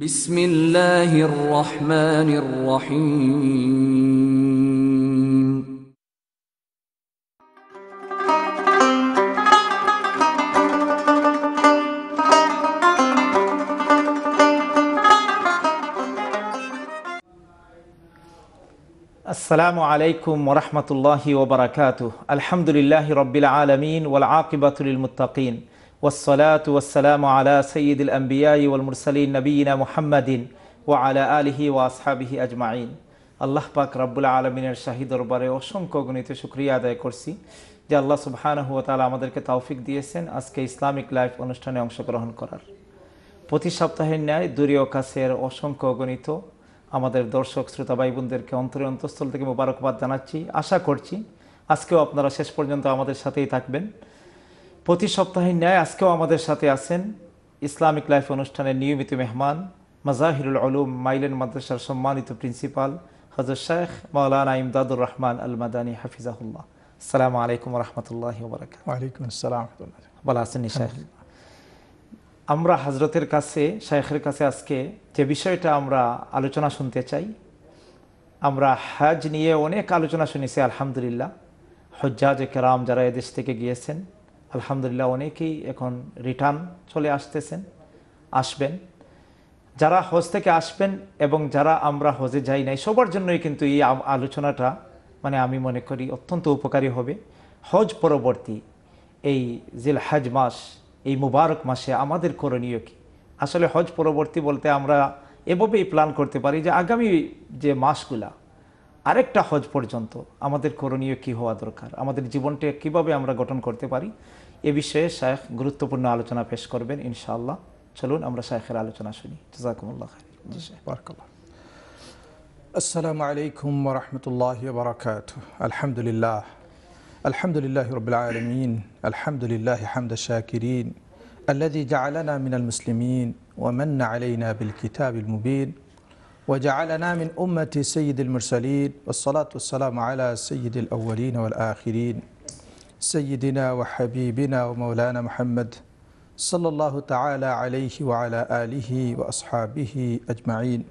بسم الله الرحمن الرحيم السلام عليكم ورحمة الله وبركاته الحمد لله رب العالمين والعاقبة للمتقين والصلاة والسلام على سيد الأنبياء والمرسلين نبينا محمد وعلى آله وأصحابه أجمعين আল্লাহ পাক রব্বুল আলমিনের শাহী দরবারে অসংখ্য গণিত শুক্রিয়া আদায় করছি যে আল্লাহ সুবহান হুয়া তালা আমাদেরকে তৌফিক দিয়েছেন আজকে ইসলামিক লাইফ অনুষ্ঠানে অংশগ্রহণ করার প্রতি সপ্তাহের ন্যায় দূরীয় কাছের অসংখ্য গণিত আমাদের দর্শক শ্রোতা ভাই বোনদেরকে অন্তরে অন্তঃস্থল থেকে মোবারকবাদ জানাচ্ছি আশা করছি আজকেও আপনারা শেষ পর্যন্ত আমাদের সাথেই থাকবেন প্রতি সপ্তাহে ন্যায় আজকেও আমাদের সাথে আছেন ইসলামিক লাইফ অনুষ্ঠানের নিয়মিত মেহমান মজাহিরুল আলম মাইলেন মাদ্রাসার সম্মানিত প্রিন্সিপাল হজর শেখ মৌলানা ইমদাদুর রহমান আল মাদানী হাফিজাহুল্লাহ সালাম আলাইকুম রহমতুল্লাহ বলা আছেন আমরা হজরতের কাছে শেখের কাছে আজকে যে বিষয়টা আমরা আলোচনা শুনতে চাই আমরা হজ নিয়ে অনেক আলোচনা শুনেছি আলহামদুলিল্লাহ হজ্জাজ কেরাম যারা এদেশ থেকে গিয়েছেন আলহামদুলিল্লাহ অনেকেই এখন রিটার্ন চলে আসতেছেন আসবেন যারা হজ থেকে আসবেন এবং যারা আমরা হজে যাই নাই সবার জন্যই কিন্তু এই আলোচনাটা মানে আমি মনে করি অত্যন্ত উপকারী হবে হজ পরবর্তী এই জিল হজ মাস এই মুবারক মাসে আমাদের করণীয় কি আসলে হজ পরবর্তী বলতে আমরা এভাবেই প্ল্যান করতে পারি যে আগামী যে মাসগুলা আরেকটা হজ পর্যন্ত আমাদের করণীয় কি হওয়া দরকার আমাদের জীবনটা কিভাবে আমরা গঠন করতে পারি এ বিষয়ে শেখ গুরুত্বপূর্ণ আলোচনা পেশ করবেন ইনশাআল্লাহ চলুন আমরা শেখের আলোচনা শুনি জাযাকুমুল্লাহ খাইর السلام عليكم ورحمة الله وبركاته الحمد لله الحمد لله رب العالمين الحمد لله حمد الشاكرين الذي جعلنا من المسلمين ومن علينا بالكتاب المبين وجعلنا من أمة سيد المرسلين والصلاة والسلام على سيد الأولين والآخرين سيدنا وحبيبنا ومولانا محمد صلى الله تعالى عليه وعلى آله وأصحابه أجمعين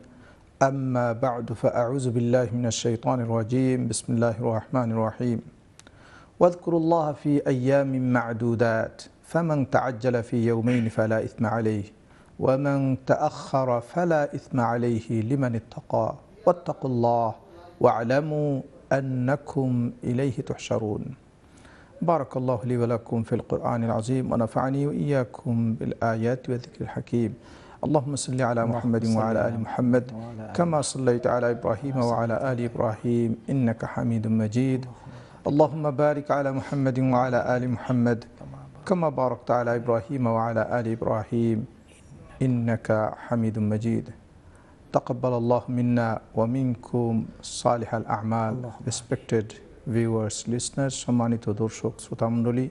أما بعد فأعوذ بالله من الشيطان الرجيم بسم الله الرحمن الرحيم واذكروا الله في أيام معدودات فمن تعجل في يومين فلا إثم عليه ومن تأخر فلا إثم عليه لمن اتقى واتقوا الله واعلموا أنكم إليه تحشرون بارك الله لي ولكم في القرآن العظيم ونفعني وإياكم بالآيات والذكر الحكيم اللهم صل على محمد وعلى آل محمد كما صليت على إبراهيم وعلى آل إبراهيم إنك حميد مجيد اللهم بارك على محمد وعلى آل محمد كما باركت على إبراهيم وعلى آل إبراهيم إنك حميد مجيد تقبل الله منا ومنكم صالح الأعمال respected ভিউয়ার্স লিসনার সম্মানিত দর্শক শ্রোতামণ্ডলী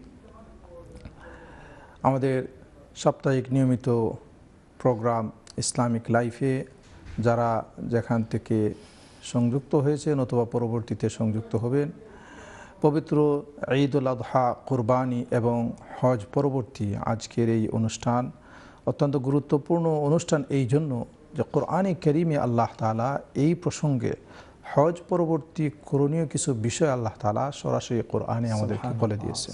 আমাদের সাপ্তাহিক নিয়মিত প্রোগ্রাম ইসলামিক লাইফে যারা যেখান থেকে সংযুক্ত হয়েছেন অথবা পরবর্তীতে সংযুক্ত হবেন পবিত্র ঈদুল আদহা কোরবানি এবং হজ পরবর্তী আজকের এই অনুষ্ঠান অত্যন্ত গুরুত্বপূর্ণ অনুষ্ঠান এই জন্য যে কোরআনে করিমে আল্লাহ তালা এই প্রসঙ্গে হজ পরবর্তী করণীয় কিছু বিষয় আল্লাহ তালা সরাসরি কোরআনে আমাদেরকে বলে দিয়েছে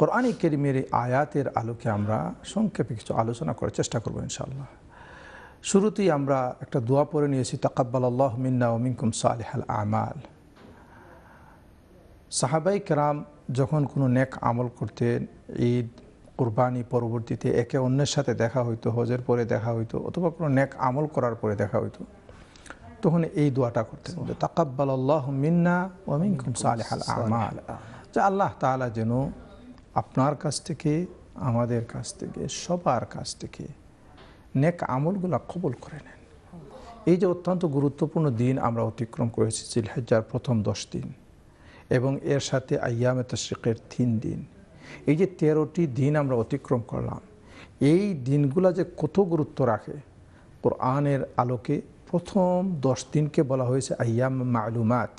কোরআনে কেরিমের এই আয়াতের আলোকে আমরা সংক্ষেপে কিছু আলোচনা করার চেষ্টা করবো ইনশাআল্লাহ শুরুতেই আমরা একটা দোয়া পরে নিয়েছি তাকাব্বাল আল্লাহ মিন্না ওমিনকুম সালেহাল আমাল সাহাবাই কেরাম যখন কোনো নেক আমল করতেন ঈদ কোরবানি পরবর্তীতে একে অন্যের সাথে দেখা হইতো হজের পরে দেখা হইতো অথবা কোনো নেক আমল করার পরে দেখা হইতো তখন এই দোয়াটা করতেন যে তাকাব্বাল আল্লাহ মিন্না ওমিনকুম সালেহাল আমাল যে আল্লাহ তালা যেন আপনার কাছ থেকে আমাদের কাছ থেকে সবার কাছ থেকে নেক আমলগুলো কবল করে নেন এই যে অত্যন্ত গুরুত্বপূর্ণ দিন আমরা অতিক্রম করেছি জিলহাজার প্রথম দশ দিন এবং এর সাথে আয়ামে তশ্রিকের তিন দিন এই যে তেরোটি দিন আমরা অতিক্রম করলাম এই দিনগুলা যে কত গুরুত্ব রাখে কোরআনের আলোকে প্রথম দশ দিনকে বলা হয়েছে আয়াম মালুমাত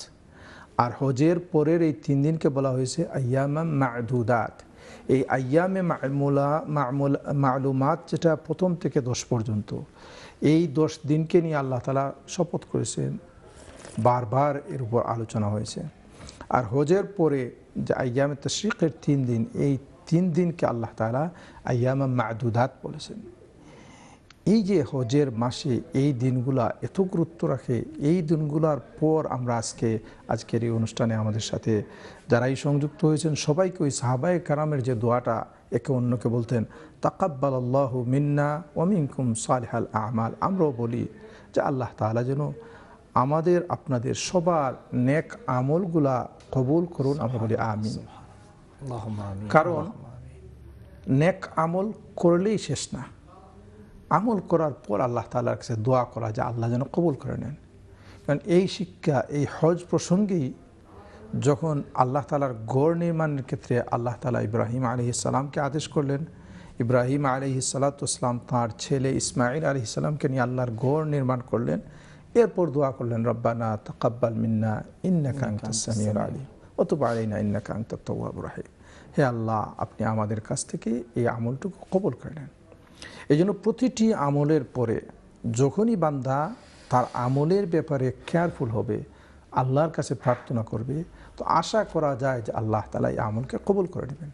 আর হজের পরের এই তিন দিনকে বলা হয়েছে আয়ামা মাদুদাত এই আয়ামে মামুলা মামুল মালুমাত যেটা প্রথম থেকে দশ পর্যন্ত এই দশ দিনকে নিয়ে আল্লাহ তালা শপথ করেছেন বারবার এর উপর আলোচনা হয়েছে আর হজের পরে যে আয়ামে তশরিকের তিন দিন এই তিন দিনকে আল্লাহ তালা আয়ামা মাদুদাত বলেছেন এই যে হজের মাসে এই দিনগুলা এত গুরুত্ব রাখে এই দিনগুলার পর আমরা আজকে আজকের এই অনুষ্ঠানে আমাদের সাথে যারাই সংযুক্ত হয়েছেন সবাইকে ওই সাহাবায় কারামের যে দোয়াটা একে অন্যকে বলতেন তাকাব্বাল আল্লাহ মিন্না ওমিনকুম সালহাল আহমাল আমরাও বলি যে আল্লাহ তালা যেন আমাদের আপনাদের সবার নেক আমলগুলা কবুল করুন আমরা বলি আমিন কারণ নেক আমল করলেই শেষ না আমল করার পর আল্লাহ তালার কাছে দোয়া করা যে আল্লাহ যেন কবুল করে নেন কারণ এই শিক্ষা এই হজ প্রসঙ্গেই যখন আল্লাহ তালার গড় নির্মাণের ক্ষেত্রে আল্লাহ তালা ইব্রাহিম আলি আদেশ করলেন ইব্রাহিম আলি সালাতাম তাঁর ছেলে ইসমাইল আলি নিয়ে আল্লাহর গড় নির্মাণ করলেন এরপর দোয়া করলেন রব্বানা তকাব্বাল মিন্না ইন্নাকাঙ্কামিউল আলী অত পারি না ইন্না তওয়াব হে আল্লাহ আপনি আমাদের কাছ থেকে এই আমলটুকু কবল করে নেন এই জন্য প্রতিটি আমলের পরে যখনই বান্ধা তার আমলের ব্যাপারে কেয়ারফুল হবে আল্লাহর কাছে প্রার্থনা করবে তো আশা করা যায় যে আল্লাহ তালা এই আমলকে কবল করে নেবেন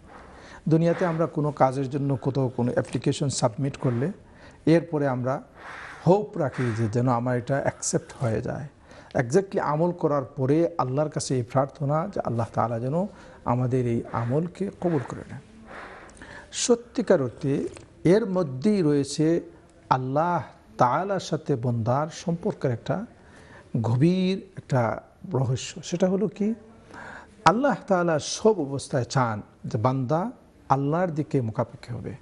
দুনিয়াতে আমরা কোনো কাজের জন্য কোথাও কোনো অ্যাপ্লিকেশন সাবমিট করলে এরপরে আমরা হোপ রাখি যে যেন আমার এটা অ্যাকসেপ্ট হয়ে যায় একজাক্টলি আমল করার পরে আল্লাহর কাছে এই প্রার্থনা যে আল্লাহ তালা যেন আমাদের এই আমলকে কবুল করে নেন সত্যিকার অর্থে এর মধ্যেই রয়েছে আল্লাহ তালার সাথে বন্দার সম্পর্কের একটা গভীর একটা রহস্য সেটা হলো কি আল্লাহ তালা সব অবস্থায় চান যে বান্দা আল্লাহর দিকে মোকাপেক্ষী হবে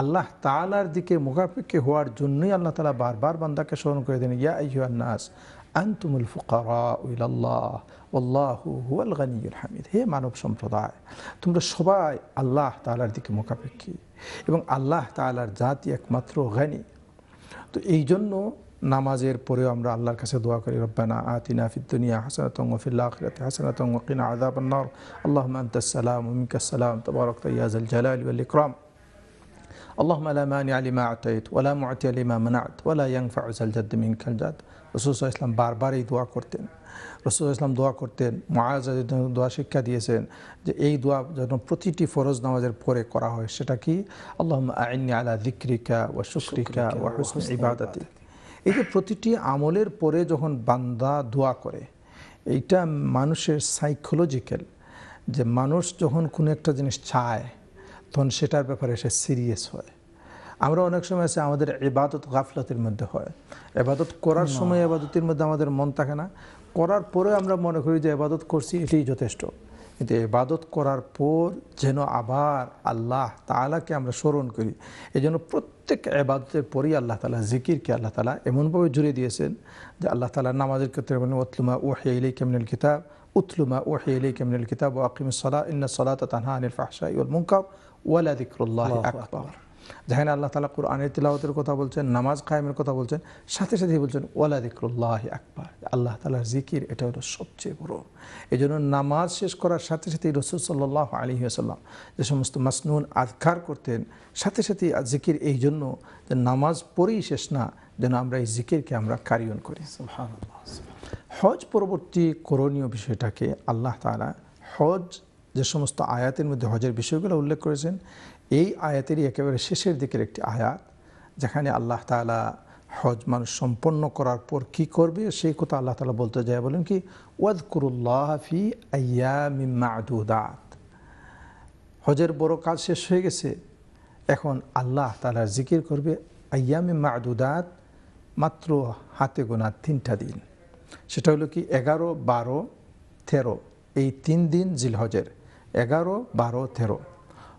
আল্লাহ তালার দিকে মোকাপেক্ষী হওয়ার জন্যই আল্লাহ তালা বারবার বান্দাকে স্মরণ করে দেন ইয়া আইহান্নাস আন্তুমুল ফুকারাহুল হে মানব সম্প্রদায় তোমরা সবাই আল্লাহ তালার দিকে মোকাপেক্ষী এবং আল্লাহ তাআলার জাতি একমাত্র গানি তো এই জন্য নামাজের পরেও আমরা আল্লাহর কাছে দোয়া করি রব্বানা আতিনা ফিদ দুনিয়া ওয়া হাসানাতং ওফিল্লা আখিরাতে হাসানাতং ওকিনা আদাব আন্নার আল্লাহ আন্তাসালাম মিকাসালাম ইয়া যাল জালাল ওয়াল ইকরাম اللهم لا مانع لما أعطيت ولا معطي لما منعت ولا ينفع ذا الجد منك الجد রসুল্লাহ ইসলাম বারবার এই দোয়া করতেন রসুল্লাহ ইসলাম দোয়া করতেন মায়াজ দোয়া শিক্ষা দিয়েছেন যে এই দোয়া যেন প্রতিটি ফরজ নামাজের পরে করা হয় সেটা কি আল্লাহ আইনি আলা দিক্রিকা ও শুক্রিকা ও হুসন ইবাদাতি এই যে প্রতিটি আমলের পরে যখন বান্দা দোয়া করে এইটা মানুষের সাইকোলজিক্যাল যে মানুষ যখন কোনো একটা জিনিস চায় তখন সেটার ব্যাপারে সে সিরিয়াস হয় আমরা অনেক সময় আছে আমাদের এবাদত গাফলতের মধ্যে হয় এবাদত করার সময় এবাদতের মধ্যে আমাদের মন থাকে না করার পরে আমরা মনে করি যে এবাদত করছি এটাই যথেষ্ট কিন্তু এবাদত করার পর যেন আবার আল্লাহ তালাকে আমরা স্মরণ করি এই জন্য প্রত্যেক এবাদতের পরই আল্লাহ তালা জিকিরকে আল্লাহ তালা এমনভাবে জুড়ে দিয়েছেন যে আল্লাহ তালা নামাজের ক্ষেত্রে বলেন ওতলুমা ও হেলি কেমনিল কিতাব উতলুমা ও হেলি কেমনিল কিতাব ও আকিম সলা ইন্না সলাত তানহা আনিল ফাহসা ইউল মুকাব ওয়ালা দিকরুল্লাহ আকবর যেখানে আল্লাহ তালা আনের তিলাওয়াতের কথা বলছেন নামাজ কায়েমের কথা বলছেন সাথে সাথেই বলছেন ওয়ালা দিকরুল্লাহ আকবর আল্লাহ তালার জিকির এটা হলো সবচেয়ে বড় এই জন্য নামাজ শেষ করার সাথে সাথেই রসুল সাল্লাহ আলী আসাল্লাম যে সমস্ত মাসনুন আধকার করতেন সাথে সাথেই জিকির এই জন্য যে নামাজ পড়েই শেষ না যেন আমরা এই জিকিরকে আমরা কারিয়ন করি হজ পরবর্তী করণীয় বিষয়টাকে আল্লাহ তালা হজ যে সমস্ত আয়াতের মধ্যে হজের বিষয়গুলো উল্লেখ করেছেন এই আয়াতেরই একেবারে শেষের দিকের একটি আয়াত যেখানে আল্লাহ তালা হজ মানুষ সম্পন্ন করার পর কি করবে সেই কথা আল্লাহ তালা বলতে যায় বলেন কি ওয়াদ কুরুল্লাহি আয়ামিমাদুদাত হজের বড় কাজ শেষ হয়ে গেছে এখন আল্লাহ তালা জিকির করবে আয়ামি মাদুদাত মাত্র হাতে গোনা তিনটা দিন সেটা হলো কি এগারো বারো তেরো এই তিন দিন জিলহজের এগারো বারো তেরো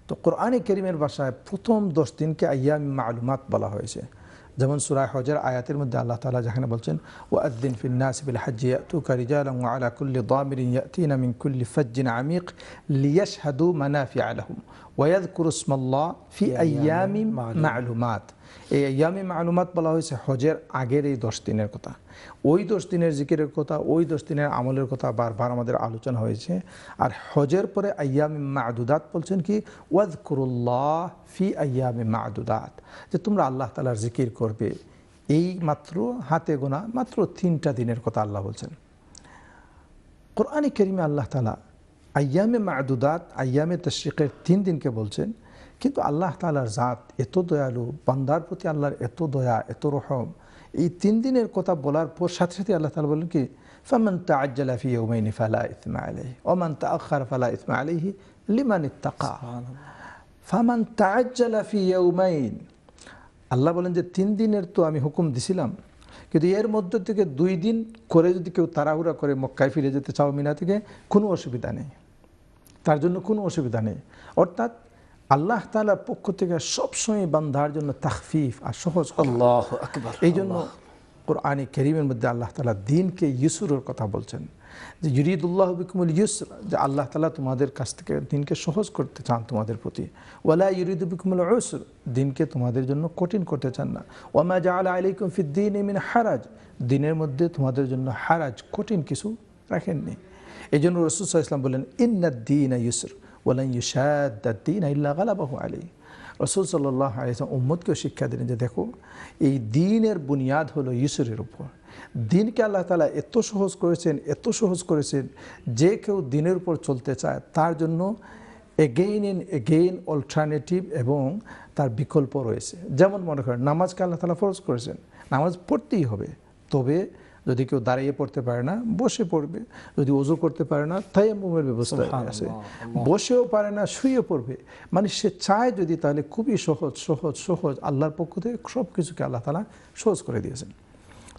তো কোরআনে করিমের ভাষায় প্রথম 10 দিনকে আয়াম মালুমাত বলা হয়েছে যেমন সূরা হজের আয়াতের মধ্যে আল্লাহ তাআলা যেখানে বলছেন ওয়া আযিন ফিন নাস বিল হাজি ইয়াতুকা ওয়া আলা কুল্লি দামিরিন ইয়াতিনা মিন কুল্লি ফাজ্জিন আমীক লিয়াশহাদু মানাফি আলাইহিম ওয়াদ কুরুসমল্লা ফি আয়ামি মালুমাত এই আয়ামি মালুমাত বলা হয়েছে হজের আগের এই দশ দিনের কথা ওই দশ দিনের জিকিরের কথা ওই দশ দিনের আমলের কথা বারবার আমাদের আলোচনা হয়েছে আর হজের পরে আয়ামি মাদুদাত বলছেন কি ওয়াদ কুরুল্লাহ ফি আয়ামি মাদুদাত যে তোমরা আল্লাহ তালার জিকির করবে এই মাত্র হাতে গোনা মাত্র তিনটা দিনের কথা আল্লাহ বলছেন কোরআনে কেরিমে আল্লাহ তালা আয়ামে মাদুদাত আয়ামে তশ্রিকের তিন দিনকে বলছেন কিন্তু আল্লাহ তালার জাত এত দয়ালু বান্দার প্রতি আল্লাহর এত দয়া এত রহম এই তিন দিনের কথা বলার পর সাথে সাথে আল্লাহ তালা বলেন কি ফামান তাজ্জালা ফি ওমাইনি ফালা ইসমা আলহি ওমান আখার ফালা ইসমা আলহি লিমান ইত্তাকা তা তাজ্জালা ফি ইউমাইন আল্লাহ বলেন যে তিন দিনের তো আমি হুকুম দিছিলাম কিন্তু এর মধ্য থেকে দুই দিন করে যদি কেউ তাড়াহুড়া করে মক্কায় ফিরে যেতে চাও মিনা থেকে কোনো অসুবিধা নেই তার জন্য কোনো অসুবিধা নেই অর্থাৎ আল্লাহ তালার পক্ষ থেকে সবসময় বান্ধার জন্য তাহফিফ আর সহজ আল্লাহ এই জন্য কোরআনে কেরিমের মধ্যে আল্লাহ তালা দিনকে ইউসুরের কথা বলছেন যে ইউরিদুল্লাহ বিকুমুল ইউসরা যে আল্লাহ তালা তোমাদের কাছ থেকে দিনকে সহজ করতে চান তোমাদের প্রতি ওয়ালা ইউরিদ বিকুমুল ইউসুর দিনকে তোমাদের জন্য কঠিন করতে চান না ওমা জা আলা আলিকুম ফিদ্দিন ইমিন হারাজ দিনের মধ্যে তোমাদের জন্য হারাজ কঠিন কিছু রাখেননি এই জন্য রসুল্লাহ ইসলাম বললেন ইন্নাদ্দিন ইউসুর বলেন ইউসাদ্দিন ইল্লা গালাবাহু আলী রসুল সাল্লাহ আলিয়াম উম্মদকেও শিক্ষা দিলেন যে দেখো এই দিনের বুনিয়াদ হলো ইউসুরের উপর দিনকে আল্লাহ তালা এত সহজ করেছেন এত সহজ করেছেন যে কেউ দিনের উপর চলতে চায় তার জন্য এগেইন ইন এগেইন অল্টারনেটিভ এবং তার বিকল্প রয়েছে যেমন মনে করেন নামাজকে আল্লাহ তালা ফরজ করেছেন নামাজ পড়তেই হবে তবে যদি কেউ দাঁড়িয়ে পড়তে পারে না বসে পড়বে যদি অজু করতে পারে না তাই মোমের ব্যবস্থা আছে বসেও পারে না শুয়ে পড়বে মানে সে চায় যদি তাহলে খুবই সহজ সহজ সহজ আল্লাহর পক্ষ থেকে সব কিছুকে আল্লাহ তালা সহজ করে দিয়েছেন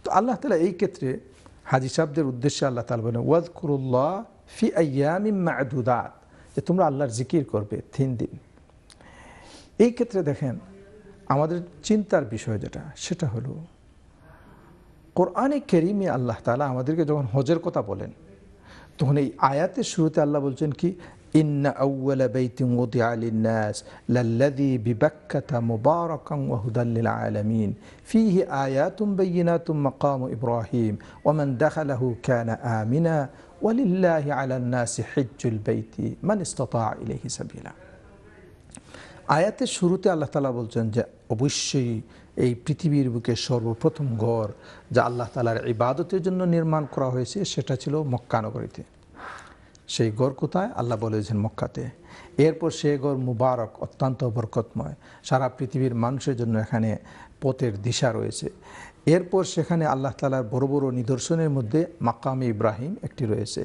তো আল্লাহ তালা এই ক্ষেত্রে হাজি সাহদের উদ্দেশ্যে আল্লাহ তালা বলেন ওয়াজ কুরুল্লাহ ফি আয়ামি যে তোমরা আল্লাহর জিকির করবে তিন দিন এই ক্ষেত্রে দেখেন আমাদের চিন্তার বিষয় যেটা সেটা হলো কোরআনে কেরিমে আল্লাহ তালা আমাদেরকে যখন হজের কথা বলেন তখন এই আয়াতের শুরুতে আল্লাহ বলছেন কি ইন্না আউ্লা বেইতিম ওদি আলিনাস লাল্লাদি বিবাক্কাতা মুবারকাং ওয়াহুদাল্লিল আলামিন ফিহি আয়াতুম বাইয়িনাতুম মাকাম ইব্রাহিম ওমান দাখালাহু কানা আমিনা ওয়ালিল্লাহি আলান নাসি হিজ্জুল বাইতি মান ইস্তাতা ইলাইহি সাবিলা আয়াতের শুরুতে আল্লাহ তালা বলছেন যে অবশ্যই এই পৃথিবীর বুকে সর্বপ্রথম ঘর যা আল্লাহ তালার ইবাদতের জন্য নির্মাণ করা হয়েছে সেটা ছিল মক্কানগরীতে সেই ঘর কোথায় আল্লাহ বলেছেন মক্কাতে এরপর সে ঘর মুবারক অত্যন্ত বরকতময় সারা পৃথিবীর মানুষের জন্য এখানে পথের দিশা রয়েছে এরপর সেখানে আল্লাহ তালার বড় বড় নিদর্শনের মধ্যে মাকামি ইব্রাহিম একটি রয়েছে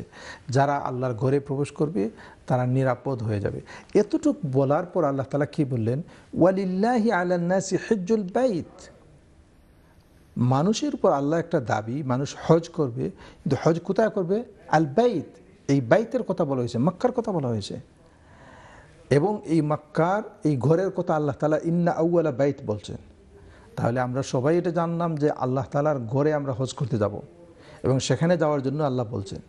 যারা আল্লাহর ঘরে প্রবেশ করবে তারা নিরাপদ হয়ে যাবে এতটুক বলার পর আল্লাহ তালা কি বললেন ওয়ালিল্লাহি আলান্নাসি হেজ্জুল বাইত মানুষের উপর আল্লাহ একটা দাবি মানুষ হজ করবে কিন্তু হজ কোথায় করবে আল বাইত এই বাইতের কথা বলা হয়েছে মক্কার কথা বলা হয়েছে এবং এই মক্কার এই ঘরের কথা আল্লাহ তালা ইন্না আউ্লা বাইত বলছেন তাহলে আমরা সবাই এটা জানলাম যে আল্লাহ তালার ঘরে আমরা হজ করতে যাব এবং সেখানে যাওয়ার জন্য আল্লাহ বলছেন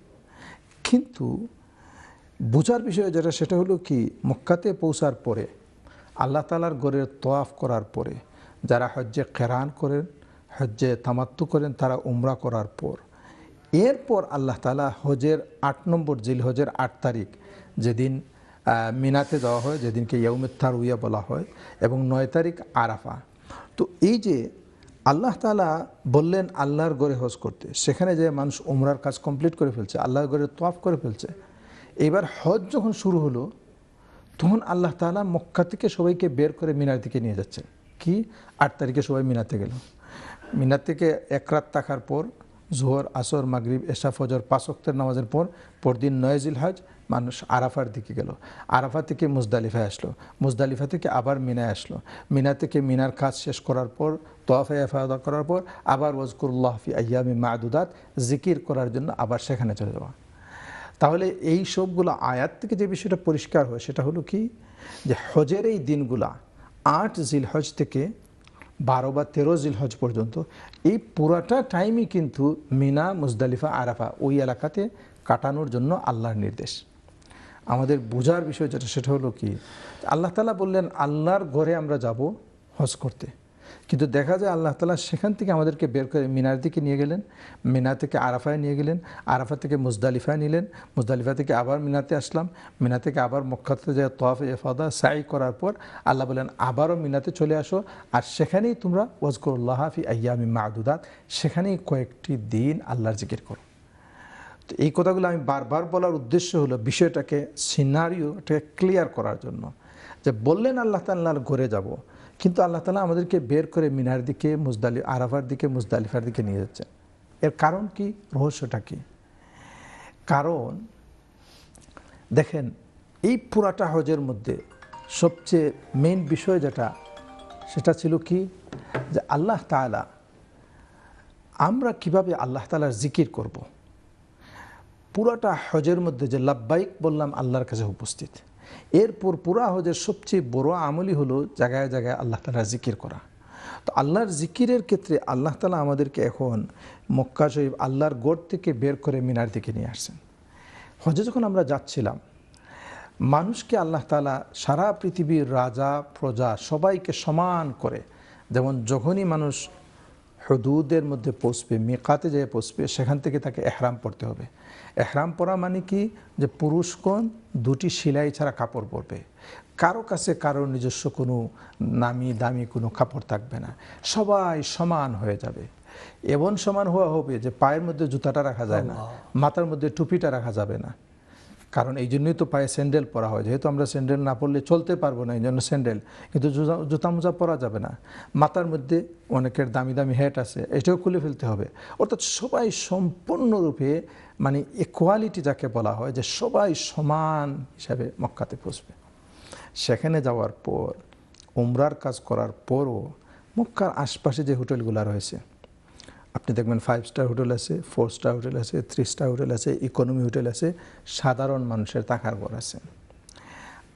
কিন্তু বোঝার বিষয় যেটা সেটা হলো কি মক্কাতে পৌঁছার পরে আল্লাহ তালার গড়ের তোয়াফ করার পরে যারা হজ্জে খেরান করেন হজ্জে তামাত্তু করেন তারা উমরা করার পর এরপর আল্লাহ তালা হজের আট নম্বর জিল হজের আট তারিখ যেদিন মিনাতে যাওয়া হয় যেদিনকে ইয়ৌমেত্তার উইয়া বলা হয় এবং নয় তারিখ আরাফা তো এই যে আল্লাহ তালা বললেন আল্লাহর গড়ে হজ করতে সেখানে যে মানুষ উমরার কাজ কমপ্লিট করে ফেলছে আল্লাহর গড়ে তোয়াফ করে ফেলছে এবার হজ যখন শুরু হলো তখন আল্লাহ তালা মক্কা থেকে সবাইকে বের করে মিনার দিকে নিয়ে যাচ্ছেন কি আট তারিখে সবাই মিনাতে গেল মিনার থেকে এক রাত থাকার পর জোহর আসর মাগরিব এশা ফজর পাঁচ অক্তের নামাজের পর পরদিন নয়জিল হাজ মানুষ আরাফার দিকে গেল আরাফা থেকে মুজদালিফায় আসলো মুজদালিফা থেকে আবার মিনায় আসলো মিনা থেকে মিনার কাজ শেষ করার পর তোয়াফা এফায়দা করার পর আবার ওয়াজকুরুল্লাহ ফি আয়ামি মাদুদাত জিকির করার জন্য আবার সেখানে চলে যাওয়া তাহলে এই সবগুলো আয়াত থেকে যে বিষয়টা পরিষ্কার হয় সেটা হলো কি যে হজের এই দিনগুলা আট জিল হজ থেকে বারো বা তেরো জিলহজ পর্যন্ত এই পুরাটা টাইমই কিন্তু মিনা মুজদালিফা আরাফা ওই এলাকাতে কাটানোর জন্য আল্লাহর নির্দেশ আমাদের বোঝার বিষয় যেটা সেটা হলো কি আল্লাহ তালা বললেন আল্লাহর ঘরে আমরা যাব হজ করতে কিন্তু দেখা যায় আল্লাহ তালা সেখান থেকে আমাদেরকে বের করে মিনার দিকে নিয়ে গেলেন মিনা থেকে আরাফায় নিয়ে গেলেন আরাফা থেকে মুজদালিফায় নিলেন মুজদালিফা থেকে আবার মিনাতে আসলাম মিনা থেকে আবার মক্ষাতে যে তফ এফাদা সাই করার পর আল্লাহ বললেন আবারও মিনাতে চলে আসো আর সেখানেই তোমরা হাফি আয়ামি মাদুদাত সেখানেই কয়েকটি দিন আল্লাহর জিকির করো তো এই কথাগুলো আমি বারবার বলার উদ্দেশ্য হলো বিষয়টাকে সিনারিওটাকে ক্লিয়ার করার জন্য যে বললেন আল্লাহ তাল্লাহ ঘরে যাব। কিন্তু আল্লাহ তালা আমাদেরকে বের করে মিনার দিকে মুজদালি আরাফার দিকে মুজদালিফার দিকে নিয়ে যাচ্ছেন এর কারণ কি রহস্যটা কি কারণ দেখেন এই পুরাটা হজের মধ্যে সবচেয়ে মেন বিষয় যেটা সেটা ছিল কি যে আল্লাহ তালা আমরা কিভাবে আল্লাহ তালার জিকির করবো পুরাটা হজের মধ্যে যে লাভবাইক বললাম আল্লাহর কাছে উপস্থিত এরপর পুরা হজের সবচেয়ে বড় আমলই হলো জায়গায় জায়গায় আল্লাহ তালা জিকির করা তো আল্লাহর জিকিরের ক্ষেত্রে আল্লাহ তালা আমাদেরকে এখন মক্কা শরীফ আল্লাহর গোড় থেকে বের করে মিনার দিকে নিয়ে আসছেন হজে যখন আমরা যাচ্ছিলাম মানুষকে আল্লাহ তালা সারা পৃথিবীর রাজা প্রজা সবাইকে সমান করে যেমন যখনই মানুষ হদুদের মধ্যে পৌঁছবে মেকাতে যেয়ে পৌঁছবে সেখান থেকে তাকে এহরাম পড়তে হবে এহরাম পরা মানে কি যে পুরুষগণ দুটি সেলাই ছাড়া কাপড় পরবে কারো কাছে কারোর নিজস্ব কোনো নামি দামি কোনো কাপড় থাকবে না সবাই সমান হয়ে যাবে এমন সমান হওয়া হবে যে পায়ের মধ্যে জুতাটা রাখা যায় না মাথার মধ্যে টুপিটা রাখা যাবে না কারণ এই জন্যই তো পায়ে স্যান্ডেল পরা হয় যেহেতু আমরা স্যান্ডেল না পরলে চলতে পারবো না এই জন্য স্যান্ডেল কিন্তু জুতা মোজা পরা যাবে না মাথার মধ্যে অনেকের দামি দামি হ্যাট আছে এটাও খুলে ফেলতে হবে অর্থাৎ সবাই সম্পূর্ণরূপে মানে ইকুয়ালিটি যাকে বলা হয় যে সবাই সমান হিসাবে মক্কাতে পৌঁছবে সেখানে যাওয়ার পর উমরার কাজ করার পরও মক্কার আশপাশে যে হোটেলগুলো রয়েছে আপনি দেখবেন ফাইভ স্টার হোটেল আছে ফোর স্টার হোটেল আছে থ্রি স্টার হোটেল আছে ইকোনমি হোটেল আছে সাধারণ মানুষের তাকার ঘর আছে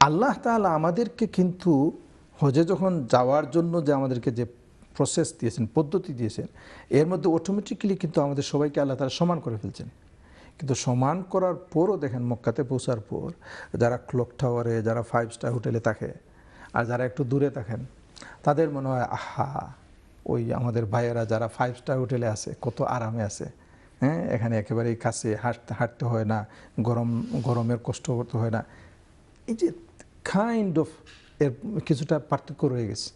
আল্লাহ তালা আমাদেরকে কিন্তু হজে যখন যাওয়ার জন্য যে আমাদেরকে যে প্রসেস দিয়েছেন পদ্ধতি দিয়েছেন এর মধ্যে অটোমেটিক্যালি কিন্তু আমাদের সবাইকে আল্লাহ তালা সমান করে ফেলছেন কিন্তু সমান করার পরও দেখেন মক্কাতে পৌঁছার পর যারা ক্লক টাওয়ারে যারা ফাইভ স্টার হোটেলে থাকে আর যারা একটু দূরে থাকেন তাদের মনে হয় আহা ওই আমাদের ভাইয়েরা যারা ফাইভ স্টার হোটেলে আছে কত আরামে আছে হ্যাঁ এখানে একেবারেই কাছে হাঁটতে হাঁটতে হয় না গরম গরমের কষ্ট করতে হয় না এই যে কাইন্ড অফ এর কিছুটা পার্থক্য রয়ে গেছে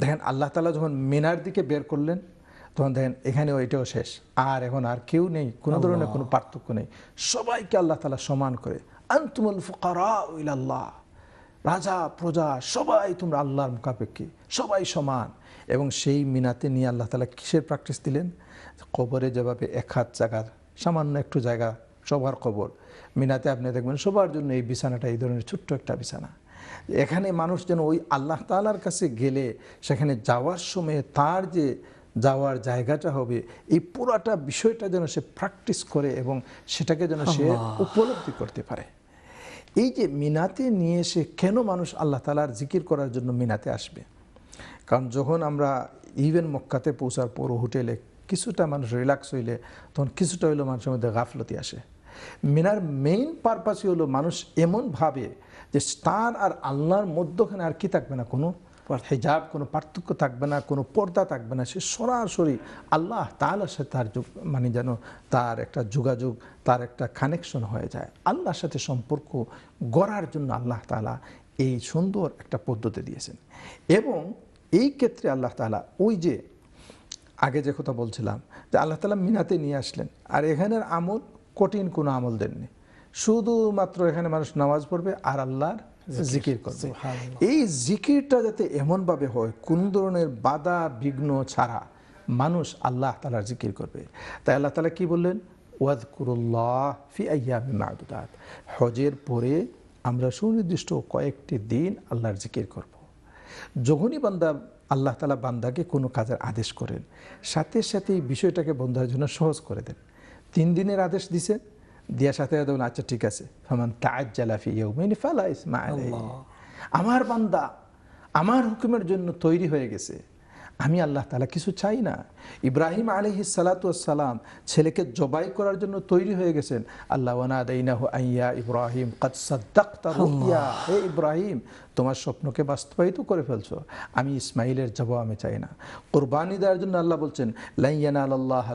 দেখেন আল্লাহ তালা যখন মিনার দিকে বের করলেন তখন দেখেন এখানেও এটাও শেষ আর এখন আর কেউ নেই কোনো ধরনের কোনো পার্থক্য নেই সবাইকে আল্লাহ তালা সমান করে আন্তুমুল ফুকার্লাহ রাজা প্রজা সবাই তোমরা আল্লাহর মোকাপেক্ষী সবাই সমান এবং সেই মিনাতে নিয়ে আল্লাহ তালা কিসের প্র্যাকটিস দিলেন কবরে যেভাবে এক হাত জায়গার সামান্য একটু জায়গা সবার কবর মিনাতে আপনি দেখবেন সবার জন্য এই বিছানাটা এই ধরনের ছোট্ট একটা বিছানা এখানে মানুষ যেন ওই আল্লাহ তালার কাছে গেলে সেখানে যাওয়ার সময়ে তার যে যাওয়ার জায়গাটা হবে এই পুরাটা বিষয়টা যেন সে প্র্যাকটিস করে এবং সেটাকে যেন সে উপলব্ধি করতে পারে এই যে মিনাতে নিয়ে এসে কেন মানুষ আল্লাহ তালার জিকির করার জন্য মিনাতে আসবে কারণ যখন আমরা ইভেন মক্কাতে পৌঁছার পর হোটেলে কিছুটা মানুষ রিল্যাক্স হইলে তখন কিছুটা হইলো মানুষের মধ্যে গাফলতি আসে মিনার মেইন পারপাসই হলো মানুষ এমনভাবে যে স্টার আর আল্লাহর মধ্যখানে আর কি থাকবে না কোনো হেজাব কোনো পার্থক্য থাকবে না কোনো পর্দা থাকবে না সে সরাসরি আল্লাহ তালার সাথে তার মানে যেন তার একটা যোগাযোগ তার একটা কানেকশন হয়ে যায় আল্লাহর সাথে সম্পর্ক গড়ার জন্য আল্লাহ তালা এই সুন্দর একটা পদ্ধতি দিয়েছেন এবং এই ক্ষেত্রে আল্লাহ তালা ওই যে আগে যে কথা বলছিলাম যে আল্লাহ তালা মিনাতে নিয়ে আসলেন আর এখানের আমল কঠিন কোনো আমল দেননি শুধুমাত্র এখানে মানুষ নামাজ পড়বে আর আল্লাহর জিকির করবে এই জিকিরটা যাতে এমনভাবে হয় কোনো ধরনের বাধা বিঘ্ন ছাড়া মানুষ আল্লাহ তালার জিকির করবে তাই আল্লাহ তালা কি বললেন ওয়াদকুরুল্লাহ ফি আয়ামি মাহদুদাত হজের পরে আমরা সুনির্দিষ্ট কয়েকটি দিন আল্লাহর জিকির করব। যখনই বান্দা আল্লাহ তালা বান্দাকে কোনো কাজের আদেশ করেন সাথে সাথে বিষয়টাকে বন্ধার জন্য সহজ করে দেন তিন দিনের আদেশ দিছেন দিয়ার সাথে আচ্ছা ঠিক আছে আমার বান্দা আমার হুকুমের জন্য তৈরি হয়ে গেছে আমি আল্লাহ তালা কিছু চাই না ইব্রাহিম আলহি সালাতাম ছেলেকে জবাই করার জন্য তৈরি হয়ে গেছেন আল্লাহ আইয়া ইব্রাহিম হে ইব্রাহিম তোমার স্বপ্নকে বাস্তবায়িত করে ফেলছো আমি ইসমাইলের জবাব আমি চাই না কোরবানি দেওয়ার জন্য আল্লাহ বলছেন লাইয়ানা আল্লাহ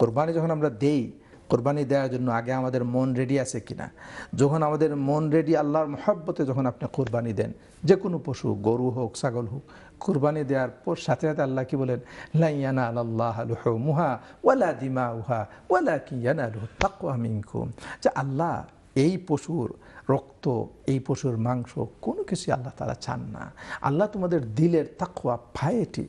কোরবানি যখন আমরা দেই কোরবানি দেওয়ার জন্য আগে আমাদের মন রেডি আছে কিনা যখন আমাদের মন রেডি আল্লাহর মহাব্বতে যখন আপনি কোরবানি দেন যে কোনো পশু গরু হোক ছাগল হোক কোরবানি দেওয়ার পর সাথে সাথে আল্লাহ কি বলেন লাইয়ানা আল্লাহ মুহা ওয়ালা দিমা উহা ওয়ালা কিয়ানা তাকুয়া মিনকুম যে আল্লাহ এই পশুর রক্ত এই পশুর মাংস কোনো কিছু আল্লাহ তারা চান না আল্লাহ তোমাদের দিলের তাকুয়া ফায়েটি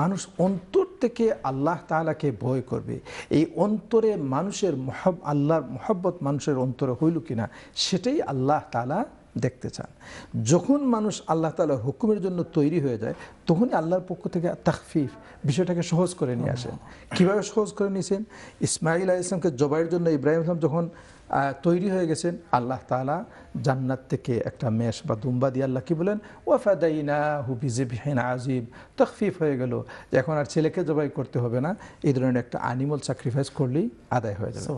মানুষ অন্তর থেকে আল্লাহ তালাকে ভয় করবে এই অন্তরে মানুষের মহব আল্লাহর মহব্বত মানুষের অন্তরে হইল কিনা সেটাই আল্লাহ তালা দেখতে চান যখন মানুষ আল্লাহ তালার হুকুমের জন্য তৈরি হয়ে যায় তখনই আল্লাহর পক্ষ থেকে তাকফিফ বিষয়টাকে সহজ করে নিয়ে আসেন কীভাবে সহজ করে নিয়েছেন ইসমাইল আল ইসলামকে জবাইয়ের জন্য ইব্রাহিম ইসলাম যখন তৈরি হয়ে গেছেন আল্লাহ তালা জান্নাত থেকে একটা মেষ বা দুম্বা দিয়ে আল্লাহ কী বলেন ওয়াফাদাইনা হুবিজিবহীন আজিব তখফিফ হয়ে গেল যে এখন আর ছেলেকে জবাই করতে হবে না এই ধরনের একটা অ্যানিমাল স্যাক্রিফাইস করলেই আদায় হয়ে যাবে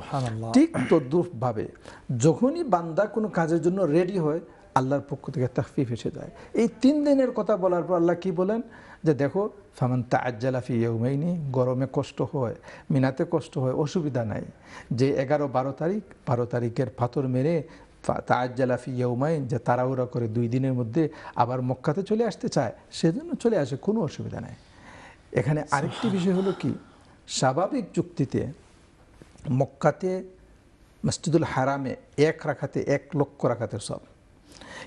ঠিক তদ্রুপভাবে যখনই বান্দা কোনো কাজের জন্য রেডি হয় আল্লাহর পক্ষ থেকে তাকফিফ এসে যায় এই তিন দিনের কথা বলার পর আল্লাহ কি বলেন যে দেখো ফামান তাজ্জালাফি ইয়ৌমাইনি গরমে কষ্ট হয় মিনাতে কষ্ট হয় অসুবিধা নাই যে এগারো বারো তারিখ বারো তারিখের পাথর মেরে তাজ্জালাফি ইয়ৌমাইন যে তাড়াহুড়া করে দুই দিনের মধ্যে আবার মক্কাতে চলে আসতে চায় সেজন্য চলে আসে কোনো অসুবিধা নাই এখানে আরেকটি বিষয় হলো কি স্বাভাবিক যুক্তিতে মক্কাতে মসজিদুল হারামে এক রাখাতে এক লক্ষ রাখাতের সব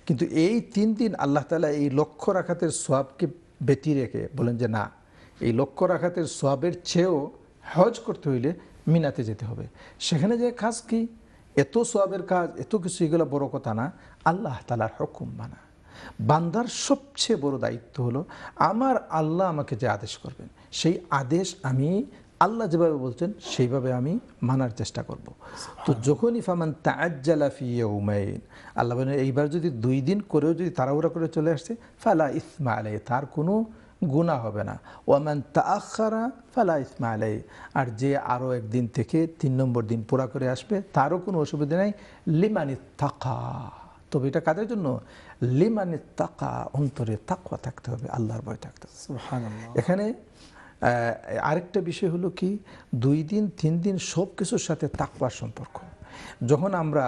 কিন্তু এই তিন দিন আল্লাহ তালা এই লক্ষ্য রাখাতের সবকে ব্যতি রেখে বলেন যে না এই লক্ষ্য রাখাতের সোয়াবের চেয়েও হজ করতে হইলে মিনাতে যেতে হবে সেখানে যে কাজ কি এত সোয়াবের কাজ এত কিছু এগুলো বড় কথা না আল্লাহ তালার হকুম মানা বান্দার সবচেয়ে বড় দায়িত্ব হলো আমার আল্লাহ আমাকে যে আদেশ করবেন সেই আদেশ আমি আল্লাহ যেভাবে বলছেন সেইভাবে আমি মানার চেষ্টা করব। তো যখনই ফামান তাজ্জালাফিউমাইন আল্লাহ বলেন এইবার যদি দুই দিন করেও যদি তাড়াহুড়া করে চলে আসছে ফালা ইসমা আলাই তার কোনো গুণা হবে না ওয়ামান তাখারা ফালা ইসমা আলাই আর যে আরও একদিন থেকে তিন নম্বর দিন পুরা করে আসবে তারও কোনো অসুবিধা নেই লিমানি থাকা তবে এটা কাদের জন্য লিমানি তাকা অন্তরে তাকওয়া থাকতে হবে আল্লাহর ভয় থাকতে হবে এখানে আরেকটা বিষয় হলো কি দুই দিন তিন দিন সব কিছুর সাথে তাকওয়ার সম্পর্ক যখন আমরা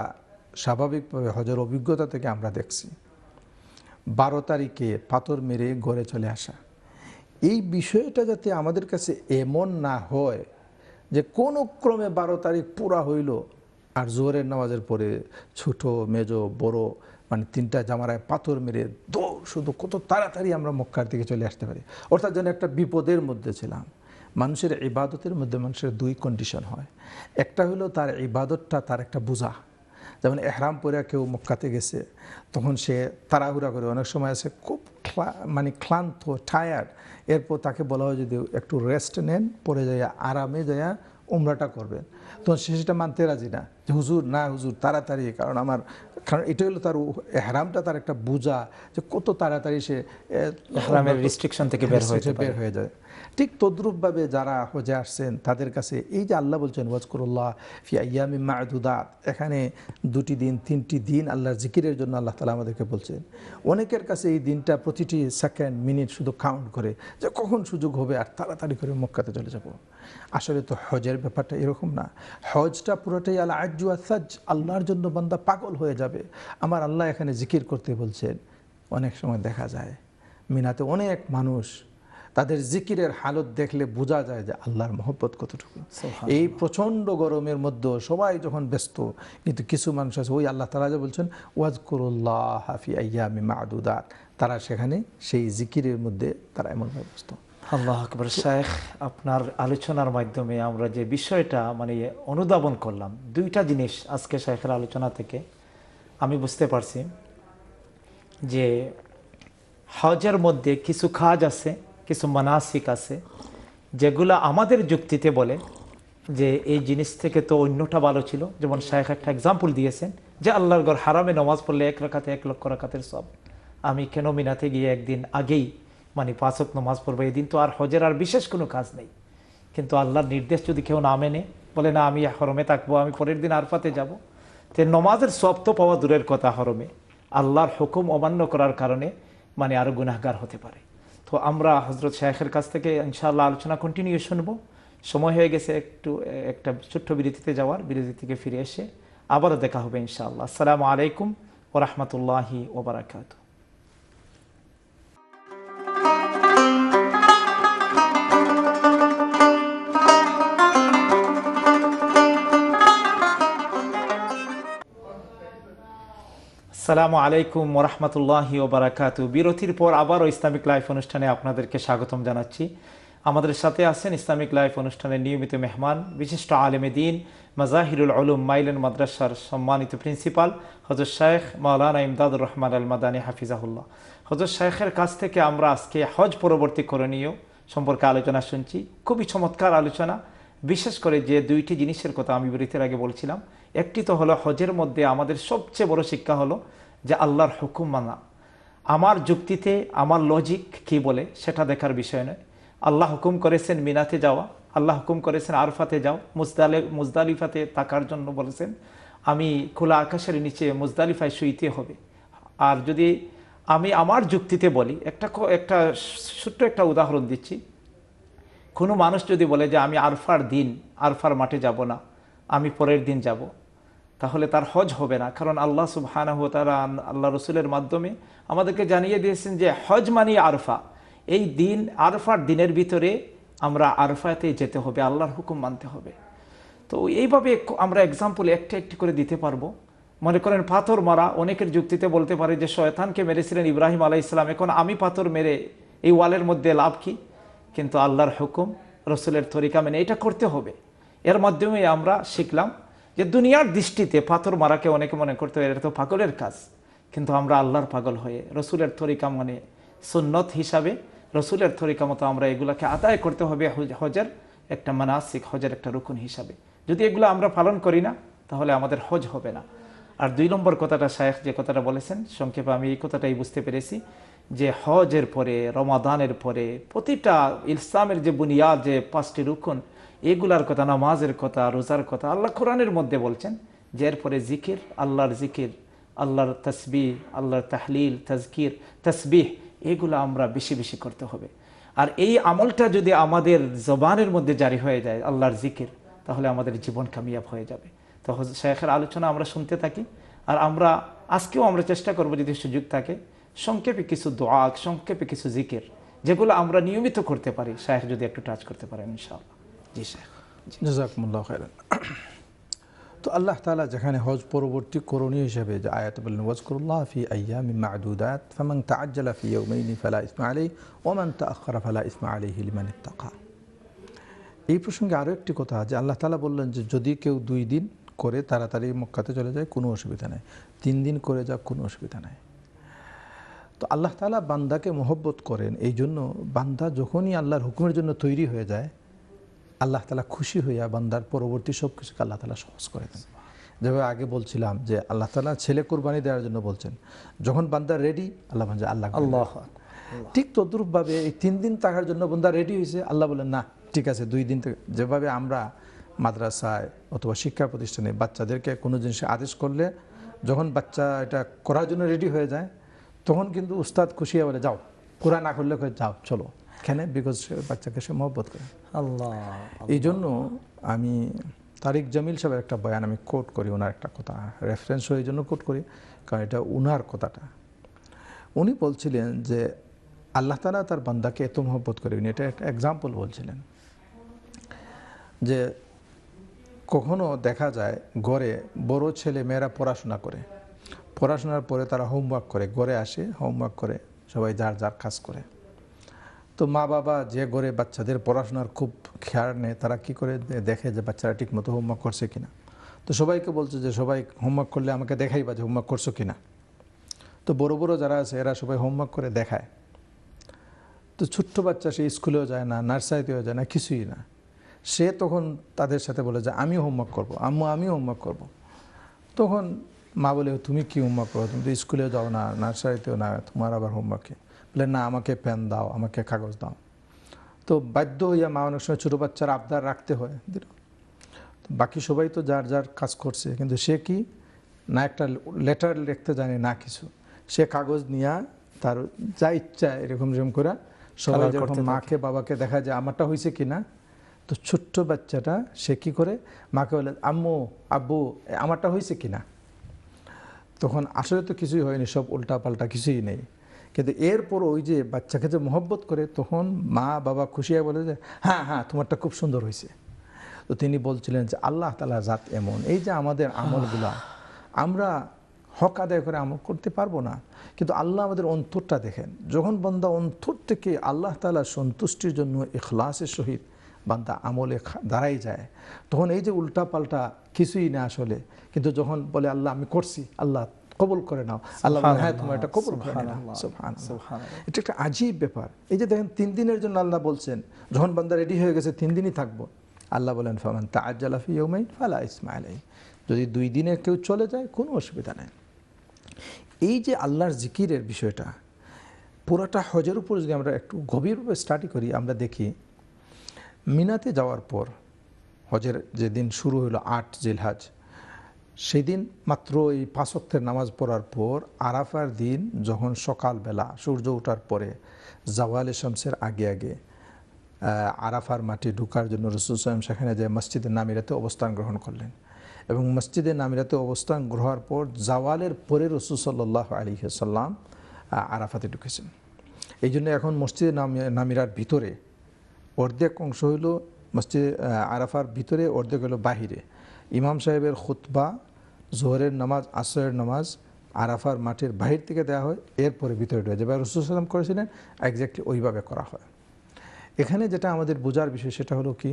স্বাভাবিকভাবে হজর অভিজ্ঞতা থেকে আমরা দেখছি বারো তারিখে পাথর মেরে ঘরে চলে আসা এই বিষয়টা যাতে আমাদের কাছে এমন না হয় যে কোনো ক্রমে বারো তারিখ পুরা হইল আর জোহরের নামাজের পরে ছোট মেজ বড় মানে তিনটা জামারায় পাথর মেরে দো শুধু কত তাড়াতাড়ি আমরা মক্কার দিকে চলে আসতে পারি অর্থাৎ যেন একটা বিপদের মধ্যে ছিলাম মানুষের ইবাদতের মধ্যে মানুষের দুই কন্ডিশন হয় একটা হলো তার ইবাদতটা তার একটা বোঝা যেমন এহরাম পরে কেউ মক্কাতে গেছে তখন সে তাড়াহুড়া করে অনেক সময় আছে খুব মানে ক্লান্ত টায়ার্ড এরপর তাকে বলা হয় যদি একটু রেস্ট নেন পরে যাইয়া আরামে যাইয়া উমরাটা করবেন তো সে সেটা মানতে রাজি না যে হুজুর না হুজুর তাড়াতাড়ি কারণ আমার কারণ এটা হলো তার হ্যারামটা তার একটা বোঝা যে কত তাড়াতাড়ি সে হ্যারামের রিস্ট্রিকশন থেকে বের হয়ে যায় ঠিক তদ্রুপভাবে যারা হজে আসছেন তাদের কাছে এই যে আল্লাহ বলছেন ওয়াজকুরুল্লাহ ফিয়া ইয়ামি মায়দুদাত এখানে দুটি দিন তিনটি দিন আল্লাহর জিকিরের জন্য আল্লাহ তালা আমাদেরকে বলছেন অনেকের কাছে এই দিনটা প্রতিটি সেকেন্ড মিনিট শুধু কাউন্ট করে যে কখন সুযোগ হবে আর তাড়াতাড়ি করে মক্কাতে চলে যাব আসলে তো হজের ব্যাপারটা এরকম না হজটা পুরোটাই আল্লাহ আজ্জু আসাজ আল্লাহর জন্য বান্দা পাগল হয়ে যাবে আমার আল্লাহ এখানে জিকির করতে বলছেন অনেক সময় দেখা যায় মিনাতে অনেক মানুষ তাদের জিকিরের হালত দেখলে বোঝা যায় যে আল্লাহর মহব্বত কতটুকু এই প্রচণ্ড গরমের মধ্যে সবাই যখন ব্যস্ত কিন্তু কিছু মানুষ আছে ওই আল্লাহ তালা যে বলছেন ওয়াজকুরুল্লাহ হাফি আয়ামি মাদুদাত তারা সেখানে সেই জিকিরের মধ্যে তারা এমনভাবে ব্যস্ত আল্লাহ আকবর শাহ আপনার আলোচনার মাধ্যমে আমরা যে বিষয়টা মানে অনুধাবন করলাম দুইটা জিনিস আজকে শাহের আলোচনা থেকে আমি বুঝতে পারছি যে হজের মধ্যে কিছু কাজ আছে কিছু মানাসিক আছে যেগুলো আমাদের যুক্তিতে বলে যে এই জিনিস থেকে তো অন্যটা ভালো ছিল যেমন শাহেখ একটা এক্সাম্পল দিয়েছেন যে আল্লাহর ঘর হারামে নমাজ পড়লে এক রাখাতে এক লক্ষ রাখাতের সব আমি কেন মিনাতে গিয়ে একদিন আগেই মানে পাঁচক নমাজ পড়বো এদিন তো আর হজের আর বিশেষ কোনো কাজ নেই কিন্তু আল্লাহর নির্দেশ যদি কেউ না মেনে বলে না আমি হরমে থাকবো আমি পরের দিন আরফাতে যাব। তে নমাজের সব তো পাওয়া দূরের কথা হরমে আল্লাহর হুকুম অমান্য করার কারণে মানে আরও গুনাগার হতে পারে তো আমরা হজরত শাহেখের কাছ থেকে ইনশাআল্লাহ আলোচনা কন্টিনিউ শুনব সময় হয়ে গেছে একটু একটা ছোট্ট বিরতিতে যাওয়ার বিরতি থেকে ফিরে এসে আবারও দেখা হবে ইনশাআল্লাহ আসসালামু আলাইকুম ও রহমতুল্লাহি ওবরাকাতু আসসালামু আলাইকুম ওরহমতুল্লাহি ওবরাকাতু বিরতির পর আবারও ইসলামিক লাইফ অনুষ্ঠানে আপনাদেরকে স্বাগতম জানাচ্ছি আমাদের সাথে আছেন ইসলামিক লাইফ অনুষ্ঠানের নিয়মিত মেহমান বিশিষ্ট আলেম দিন মাজাহিরুল আলম মাইলেন মাদ্রাসার সম্মানিত প্রিন্সিপাল হজর শায়েখ মৌলানা ইমদাদুর রহমান আল মাদানী হাফিজাহুল্লাহ হজর শায়েখের কাছ থেকে আমরা আজকে হজ পরবর্তী করণীয় সম্পর্কে আলোচনা শুনছি খুবই চমৎকার আলোচনা বিশেষ করে যে দুইটি জিনিসের কথা আমি বিরতির আগে বলছিলাম একটি তো হলো হজের মধ্যে আমাদের সবচেয়ে বড় শিক্ষা হলো যে আল্লাহর হুকুম মানা আমার যুক্তিতে আমার লজিক কি বলে সেটা দেখার বিষয় নয় আল্লাহ হুকুম করেছেন মিনাতে যাওয়া আল্লাহ হুকুম করেছেন আরফাতে যাও মুজদালে মুজদালিফাতে তাকার জন্য বলেছেন আমি খোলা আকাশের নিচে মুজদালিফায় শুইতে হবে আর যদি আমি আমার যুক্তিতে বলি একটা একটা ছোট্ট একটা উদাহরণ দিচ্ছি কোনো মানুষ যদি বলে যে আমি আরফার দিন আরফার মাঠে যাব না আমি পরের দিন যাব তাহলে তার হজ হবে না কারণ আল্লাহ সুবহানাহ তারা আল্লাহ রসুলের মাধ্যমে আমাদেরকে জানিয়ে দিয়েছেন যে হজ মানি আরফা এই দিন আরফার দিনের ভিতরে আমরা আরফাতে যেতে হবে আল্লাহর হুকুম মানতে হবে তো এইভাবে আমরা এক্সাম্পল একটি একটি করে দিতে পারবো মনে করেন পাথর মারা অনেকের যুক্তিতে বলতে পারে যে শয়তানকে মেরেছিলেন ইব্রাহিম আলাহ ইসলাম এখন আমি পাথর মেরে এই ওয়ালের মধ্যে লাভ কি কিন্তু আল্লাহর হুকুম রসুলের তরিকা মেনে এটা করতে হবে এর মাধ্যমে আমরা শিখলাম যে দুনিয়ার দৃষ্টিতে পাথর মারাকে অনেকে মনে করতে এটা তো পাগলের কাজ কিন্তু আমরা আল্লাহর পাগল হয়ে রসুলের তরিকা মানে সুন্নত হিসাবে রসুলের তরিকা মতো আমরা এগুলাকে আদায় করতে হবে হজের একটা মানাসিক হজের একটা রুকুন হিসাবে যদি এগুলো আমরা পালন করি না তাহলে আমাদের হজ হবে না আর দুই নম্বর কথাটা শায়েখ যে কথাটা বলেছেন সংক্ষেপে আমি এই কথাটাই বুঝতে পেরেছি যে হজের পরে রমাদানের পরে প্রতিটা ইসলামের যে বুনিয়াদ যে পাঁচটি রুকুন এগুলার কথা নামাজের কথা রোজার কথা আল্লাহ কোরআনের মধ্যে বলছেন যে এরপরে জিকির আল্লাহর জিকির আল্লাহর তসবি আল্লাহর তাহলিল তাজকির তসবিহ এগুলো আমরা বেশি বেশি করতে হবে আর এই আমলটা যদি আমাদের জবানের মধ্যে জারি হয়ে যায় আল্লাহর জিকির তাহলে আমাদের জীবন কামিয়াব হয়ে যাবে তো শেখের আলোচনা আমরা শুনতে থাকি আর আমরা আজকেও আমরা চেষ্টা করব যদি সুযোগ থাকে সংক্ষেপে কিছু দোয়াক সংক্ষেপে কিছু জিকির যেগুলো আমরা নিয়মিত করতে পারি শাহের যদি একটু টাচ করতে পারেন ইনশাআল্লাহ তো আল্লাহ তালা যেখানে হজ পরবর্তী করণীয় হিসাবে যে আয়াত বললেন ওয়াজকুরুল্লাহ ফি আয়ামি মাদুদাত ফামান তাজ্জালা ফি ইয়াউমাইনি ফালা ইসমা আলী ওমান আখরা ফালা ইসমা আলাইহি লিমান ইত্তাকা এই প্রসঙ্গে আরও একটি কথা যে আল্লাহ তালা বললেন যে যদি কেউ দুই দিন করে তাড়াতাড়ি মক্কাতে চলে যায় কোনো অসুবিধা নেই তিন দিন করে যাক কোনো অসুবিধা নেই তো আল্লাহ তালা বান্দাকে মহব্বত করেন এই জন্য বান্দা যখনই আল্লাহর হুকুমের জন্য তৈরি হয়ে যায় আল্লাহ তালা খুশি হইয়া বান্দার পরবর্তী সব কিছুকে আল্লাহ তালা সহজ করে দেন যেভাবে আগে বলছিলাম যে আল্লাহ তালা ছেলে কোরবানি দেওয়ার জন্য বলছেন যখন বান্দা রেডি আল্লাহ বলছে আল্লাহ আল্লাহ ঠিক তদ্রুপভাবে এই তিন দিন থাকার জন্য বন্দা রেডি হয়েছে আল্লাহ বলেন না ঠিক আছে দুই দিন যেভাবে আমরা মাদ্রাসায় অথবা শিক্ষা প্রতিষ্ঠানে বাচ্চাদেরকে কোনো জিনিসে আদেশ করলে যখন বাচ্চা এটা করার জন্য রেডি হয়ে যায় তখন কিন্তু উস্তাদ খুশিয়া বলে যাও কোরআন না করলে যাও চলো কেন বিকজ বাচ্চাকে সে মহব্বত করে আল্লাহ এই জন্য আমি তারিক জামিল সাহেবের একটা বয়ান আমি কোট করি ওনার একটা কথা রেফারেন্স হয়ে জন্য কোট করি কারণ এটা উনার কথাটা উনি বলছিলেন যে আল্লাহ তালা তার বান্দাকে এত মহব্বত করে উনি এটা একটা এক্সাম্পল বলছিলেন যে কখনো দেখা যায় ঘরে বড় ছেলে মেয়েরা পড়াশোনা করে পড়াশোনার পরে তারা হোমওয়ার্ক করে ঘরে আসে হোমওয়ার্ক করে সবাই যার যার কাজ করে তো মা বাবা যে গড়ে বাচ্চাদের পড়াশোনার খুব খেয়াল নেয় তারা কি করে দেখে যে বাচ্চারা ঠিকমতো হোমওয়ার্ক করছে কিনা তো সবাইকে বলছে যে সবাই হোমওয়ার্ক করলে আমাকে দেখাই বা যে হোমওয়ার্ক করছো কিনা তো বড় বড় যারা আছে এরা সবাই হোমওয়ার্ক করে দেখায় তো ছোট্ট বাচ্চা সে স্কুলেও যায় না নার্সারিতেও যায় না কিছুই না সে তখন তাদের সাথে বলে যে আমি হোমওয়ার্ক করবো আম্মু আমি হোমওয়ার্ক করব। তখন মা বলে তুমি কি হোমওয়ার্ক করো তুমি তো স্কুলেও যাও না নার্সারিতেও না তোমার আবার হোমওয়ার্কে বলে না আমাকে পেন দাও আমাকে কাগজ দাও তো বাধ্য হইয়া মা অনেক সময় ছোটো বাচ্চার আবদার রাখতে হয় বাকি সবাই তো যার যার কাজ করছে কিন্তু সে কি না একটা লেটার লিখতে জানে না কিছু সে কাগজ নিয়া তার যা ইচ্ছা এরকম যেরকম করে সবাই যখন মাকে বাবাকে দেখা যায় আমারটা হয়েছে কি না তো ছোট্ট বাচ্চাটা সে কি করে মাকে বলে আম্মু আব্বু আমারটা হয়েছে কি না তখন আসলে তো কিছুই হয়নি সব উল্টা পাল্টা কিছুই নেই কিন্তু এরপর ওই যে বাচ্চাকে যে মহব্বত করে তখন মা বাবা খুশি হয়ে বলে যে হ্যাঁ হ্যাঁ তোমারটা খুব সুন্দর হয়েছে তো তিনি বলছিলেন যে আল্লাহ তালা জাত এমন এই যে আমাদের আমলগুলা আমরা হক আদায় করে আমল করতে পারবো না কিন্তু আল্লাহ আমাদের অন্তরটা দেখেন যখন বন্দা অন্তর থেকে আল্লাহ তালা সন্তুষ্টির জন্য এখলাসের সহিত বান্দা আমলে দাঁড়াই যায় তখন এই যে উল্টা পাল্টা কিছুই না আসলে কিন্তু যখন বলে আল্লাহ আমি করছি আল্লাহ কবল করে নাও আল্লাহ হ্যাঁ তোমার এটা কবল করে এটা একটা আজীব ব্যাপার এই যে দেখেন তিন দিনের জন্য আল্লাহ বলছেন যখন বান্দা রেডি হয়ে গেছে তিন দিনই থাকবো আল্লাহ বলেন ফামান তা আজ্জালাফি ইউমাইন ফালা ইসমাইল যদি দুই দিনে কেউ চলে যায় কোনো অসুবিধা নেই এই যে আল্লাহর জিকিরের বিষয়টা পুরাটা হজের উপর যদি আমরা একটু গভীরভাবে স্টাডি করি আমরা দেখি মিনাতে যাওয়ার পর হজের যেদিন শুরু হলো আট জেলহাজ সেদিন মাত্র এই পাঁচত্বের নামাজ পড়ার পর আরাফার দিন যখন সকালবেলা সূর্য ওঠার পরে জাওয়াল শামসের আগে আগে আরাফার মাটি ঢুকার জন্য রসুল সাহেব সেখানে যে মসজিদে নামিরাতে অবস্থান গ্রহণ করলেন এবং মসজিদে নামিরাতে অবস্থান গ্রহার পর জাওয়ালের পরে রসুল সাল্লাহ আলী সাল্লাম আরাফাতে ঢুকেছেন এই জন্য এখন মসজিদে নামিরার ভিতরে অর্ধেক অংশ হইল মসজিদ আরাফার ভিতরে অর্ধেক হলো বাহিরে ইমাম সাহেবের খুতবা জোহরের নামাজ আশ্রয়ের নামাজ আরাফার মাঠের বাহির থেকে দেওয়া হয় এরপরে ভিতরে ঢুকে যাবে বা রসুলাম করেছিলেন একজাক্টলি ওইভাবে করা হয় এখানে যেটা আমাদের বোঝার বিষয় সেটা হলো কি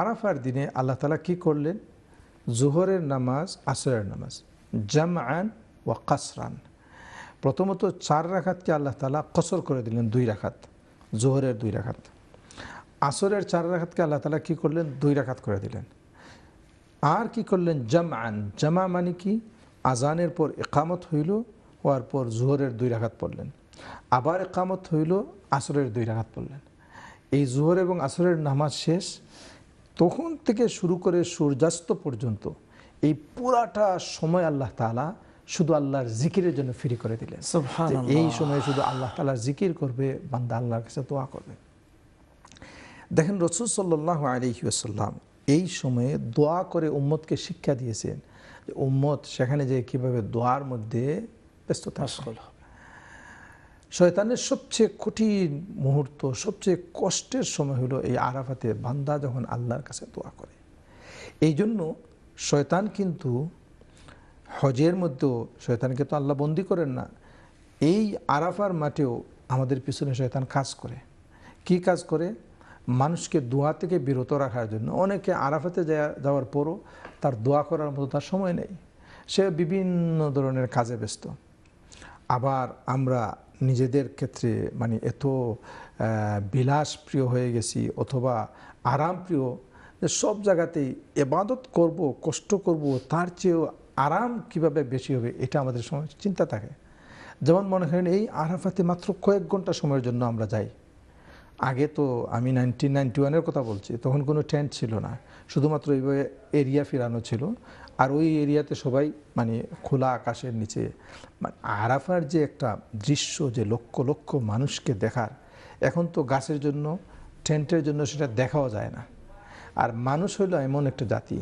আরাফার দিনে আল্লাহ তালা কি করলেন জোহরের নামাজ আশ্রয়ের নামাজ জাম আন ওয়া কাসরান প্রথমত চার রাখাতকে আল্লাহ তালা কসর করে দিলেন দুই রাখাত জোহরের দুই রাখাত আসরের চার রাখাতকে আল্লাহ তালা কি করলেন দুই রাখাত করে দিলেন আর কি করলেন জামান জামা মানে কি আজানের পর একামত হইল হওয়ার পর জোহরের দুই রাখাত পড়লেন আবার একামত হইল আসরের দুই রাখাত পড়লেন এই জোহর এবং আসরের নামাজ শেষ তখন থেকে শুরু করে সূর্যাস্ত পর্যন্ত এই পুরাটা সময় আল্লাহ তালা শুধু আল্লাহর জিকিরের জন্য ফ্রি করে দিলেন এই সময় শুধু আল্লাহ তালার জিকির করবে বান্দা আল্লাহর কাছে দোয়া করবে দেখেন রসুল সাল্লাহ আলহিউসাল্লাম এই সময়ে দোয়া করে উম্মতকে শিক্ষা দিয়েছেন যে উম্মত সেখানে যে কিভাবে দোয়ার মধ্যে ব্যস্ত থাকল শয়তানের সবচেয়ে কঠিন মুহূর্ত সবচেয়ে কষ্টের সময় হলো এই আরাফাতে বান্দা যখন আল্লাহর কাছে দোয়া করে এই জন্য শয়তান কিন্তু হজের মধ্যেও শয়তানকে তো আল্লাহ বন্দি করেন না এই আরাফার মাঠেও আমাদের পিছনে শয়তান কাজ করে কি কাজ করে মানুষকে দোয়া থেকে বিরত রাখার জন্য অনেকে আরাফাতে যাওয়ার পরও তার দোয়া করার মতো তার সময় নেই সে বিভিন্ন ধরনের কাজে ব্যস্ত আবার আমরা নিজেদের ক্ষেত্রে মানে এত বিলাসপ্রিয় হয়ে গেছি অথবা আরামপ্রিয় যে সব জায়গাতেই এবাদত করব কষ্ট করব তার চেয়েও আরাম কিভাবে বেশি হবে এটা আমাদের সময় চিন্তা থাকে যেমন মনে করেন এই আরাফাতে মাত্র কয়েক ঘন্টা সময়ের জন্য আমরা যাই আগে তো আমি নাইনটিন নাইনটি ওয়ানের কথা বলছি তখন কোনো টেন্ট ছিল না শুধুমাত্র এইভাবে এরিয়া ফেরানো ছিল আর ওই এরিয়াতে সবাই মানে খোলা আকাশের নিচে মানে আরাফার যে একটা দৃশ্য যে লক্ষ লক্ষ মানুষকে দেখার এখন তো গাছের জন্য টেন্টের জন্য সেটা দেখাও যায় না আর মানুষ হইল এমন একটা জাতি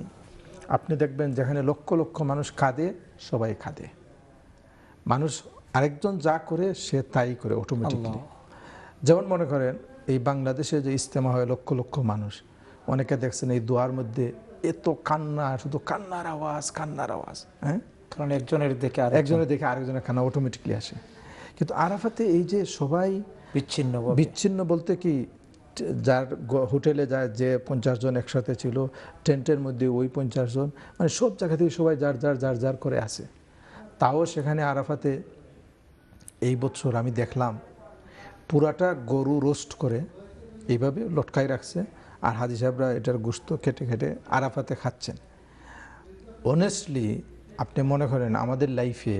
আপনি দেখবেন যেখানে লক্ষ লক্ষ মানুষ কাঁদে সবাই কাঁদে মানুষ আরেকজন যা করে সে তাই করে অটোমেটিকলি যেমন মনে করেন এই বাংলাদেশে যে ইজতেমা হয় লক্ষ লক্ষ মানুষ অনেকে দেখছেন এই দোয়ার মধ্যে এত কান্না শুধু কান্নার আওয়াজ কান্নার আওয়াজ হ্যাঁ কারণ একজনের দেখে আর একজনের দেখে আরেকজনের কান্না অটোমেটিকলি আসে কিন্তু আরাফাতে এই যে সবাই বিচ্ছিন্ন বিচ্ছিন্ন বলতে কি যার হোটেলে যায় যে পঞ্চাশ জন একসাথে ছিল টেন্টের মধ্যে ওই পঞ্চাশ জন মানে সব জায়গা থেকে সবাই যার যার যার যার করে আসে তাও সেখানে আরাফাতে এই বছর আমি দেখলাম পুরাটা গরু রোস্ট করে এইভাবে লটকাই রাখছে আর হাজি সাহেবরা এটার গুস্ত খেটে খেটে আরাফাতে খাচ্ছেন অনেস্টলি আপনি মনে করেন আমাদের লাইফে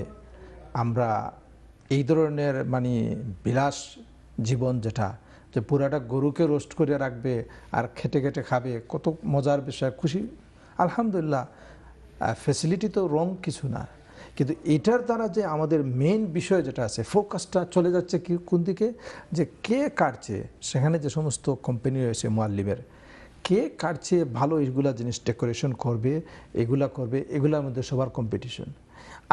আমরা এই ধরনের মানে বিলাস জীবন যেটা যে পুরাটা গরুকে রোস্ট করে রাখবে আর খেটে খেটে খাবে কত মজার বিষয় খুশি আলহামদুলিল্লাহ ফেসিলিটি তো রং কিছু না কিন্তু এটার দ্বারা যে আমাদের মেন বিষয় যেটা আছে ফোকাসটা চলে যাচ্ছে কি কোন দিকে যে কে কাটছে সেখানে যে সমস্ত কোম্পানি রয়েছে মোয়াল্লিমের কে কাটছে ভালো এগুলা জিনিস ডেকোরেশন করবে এগুলা করবে এগুলার মধ্যে সবার কম্পিটিশন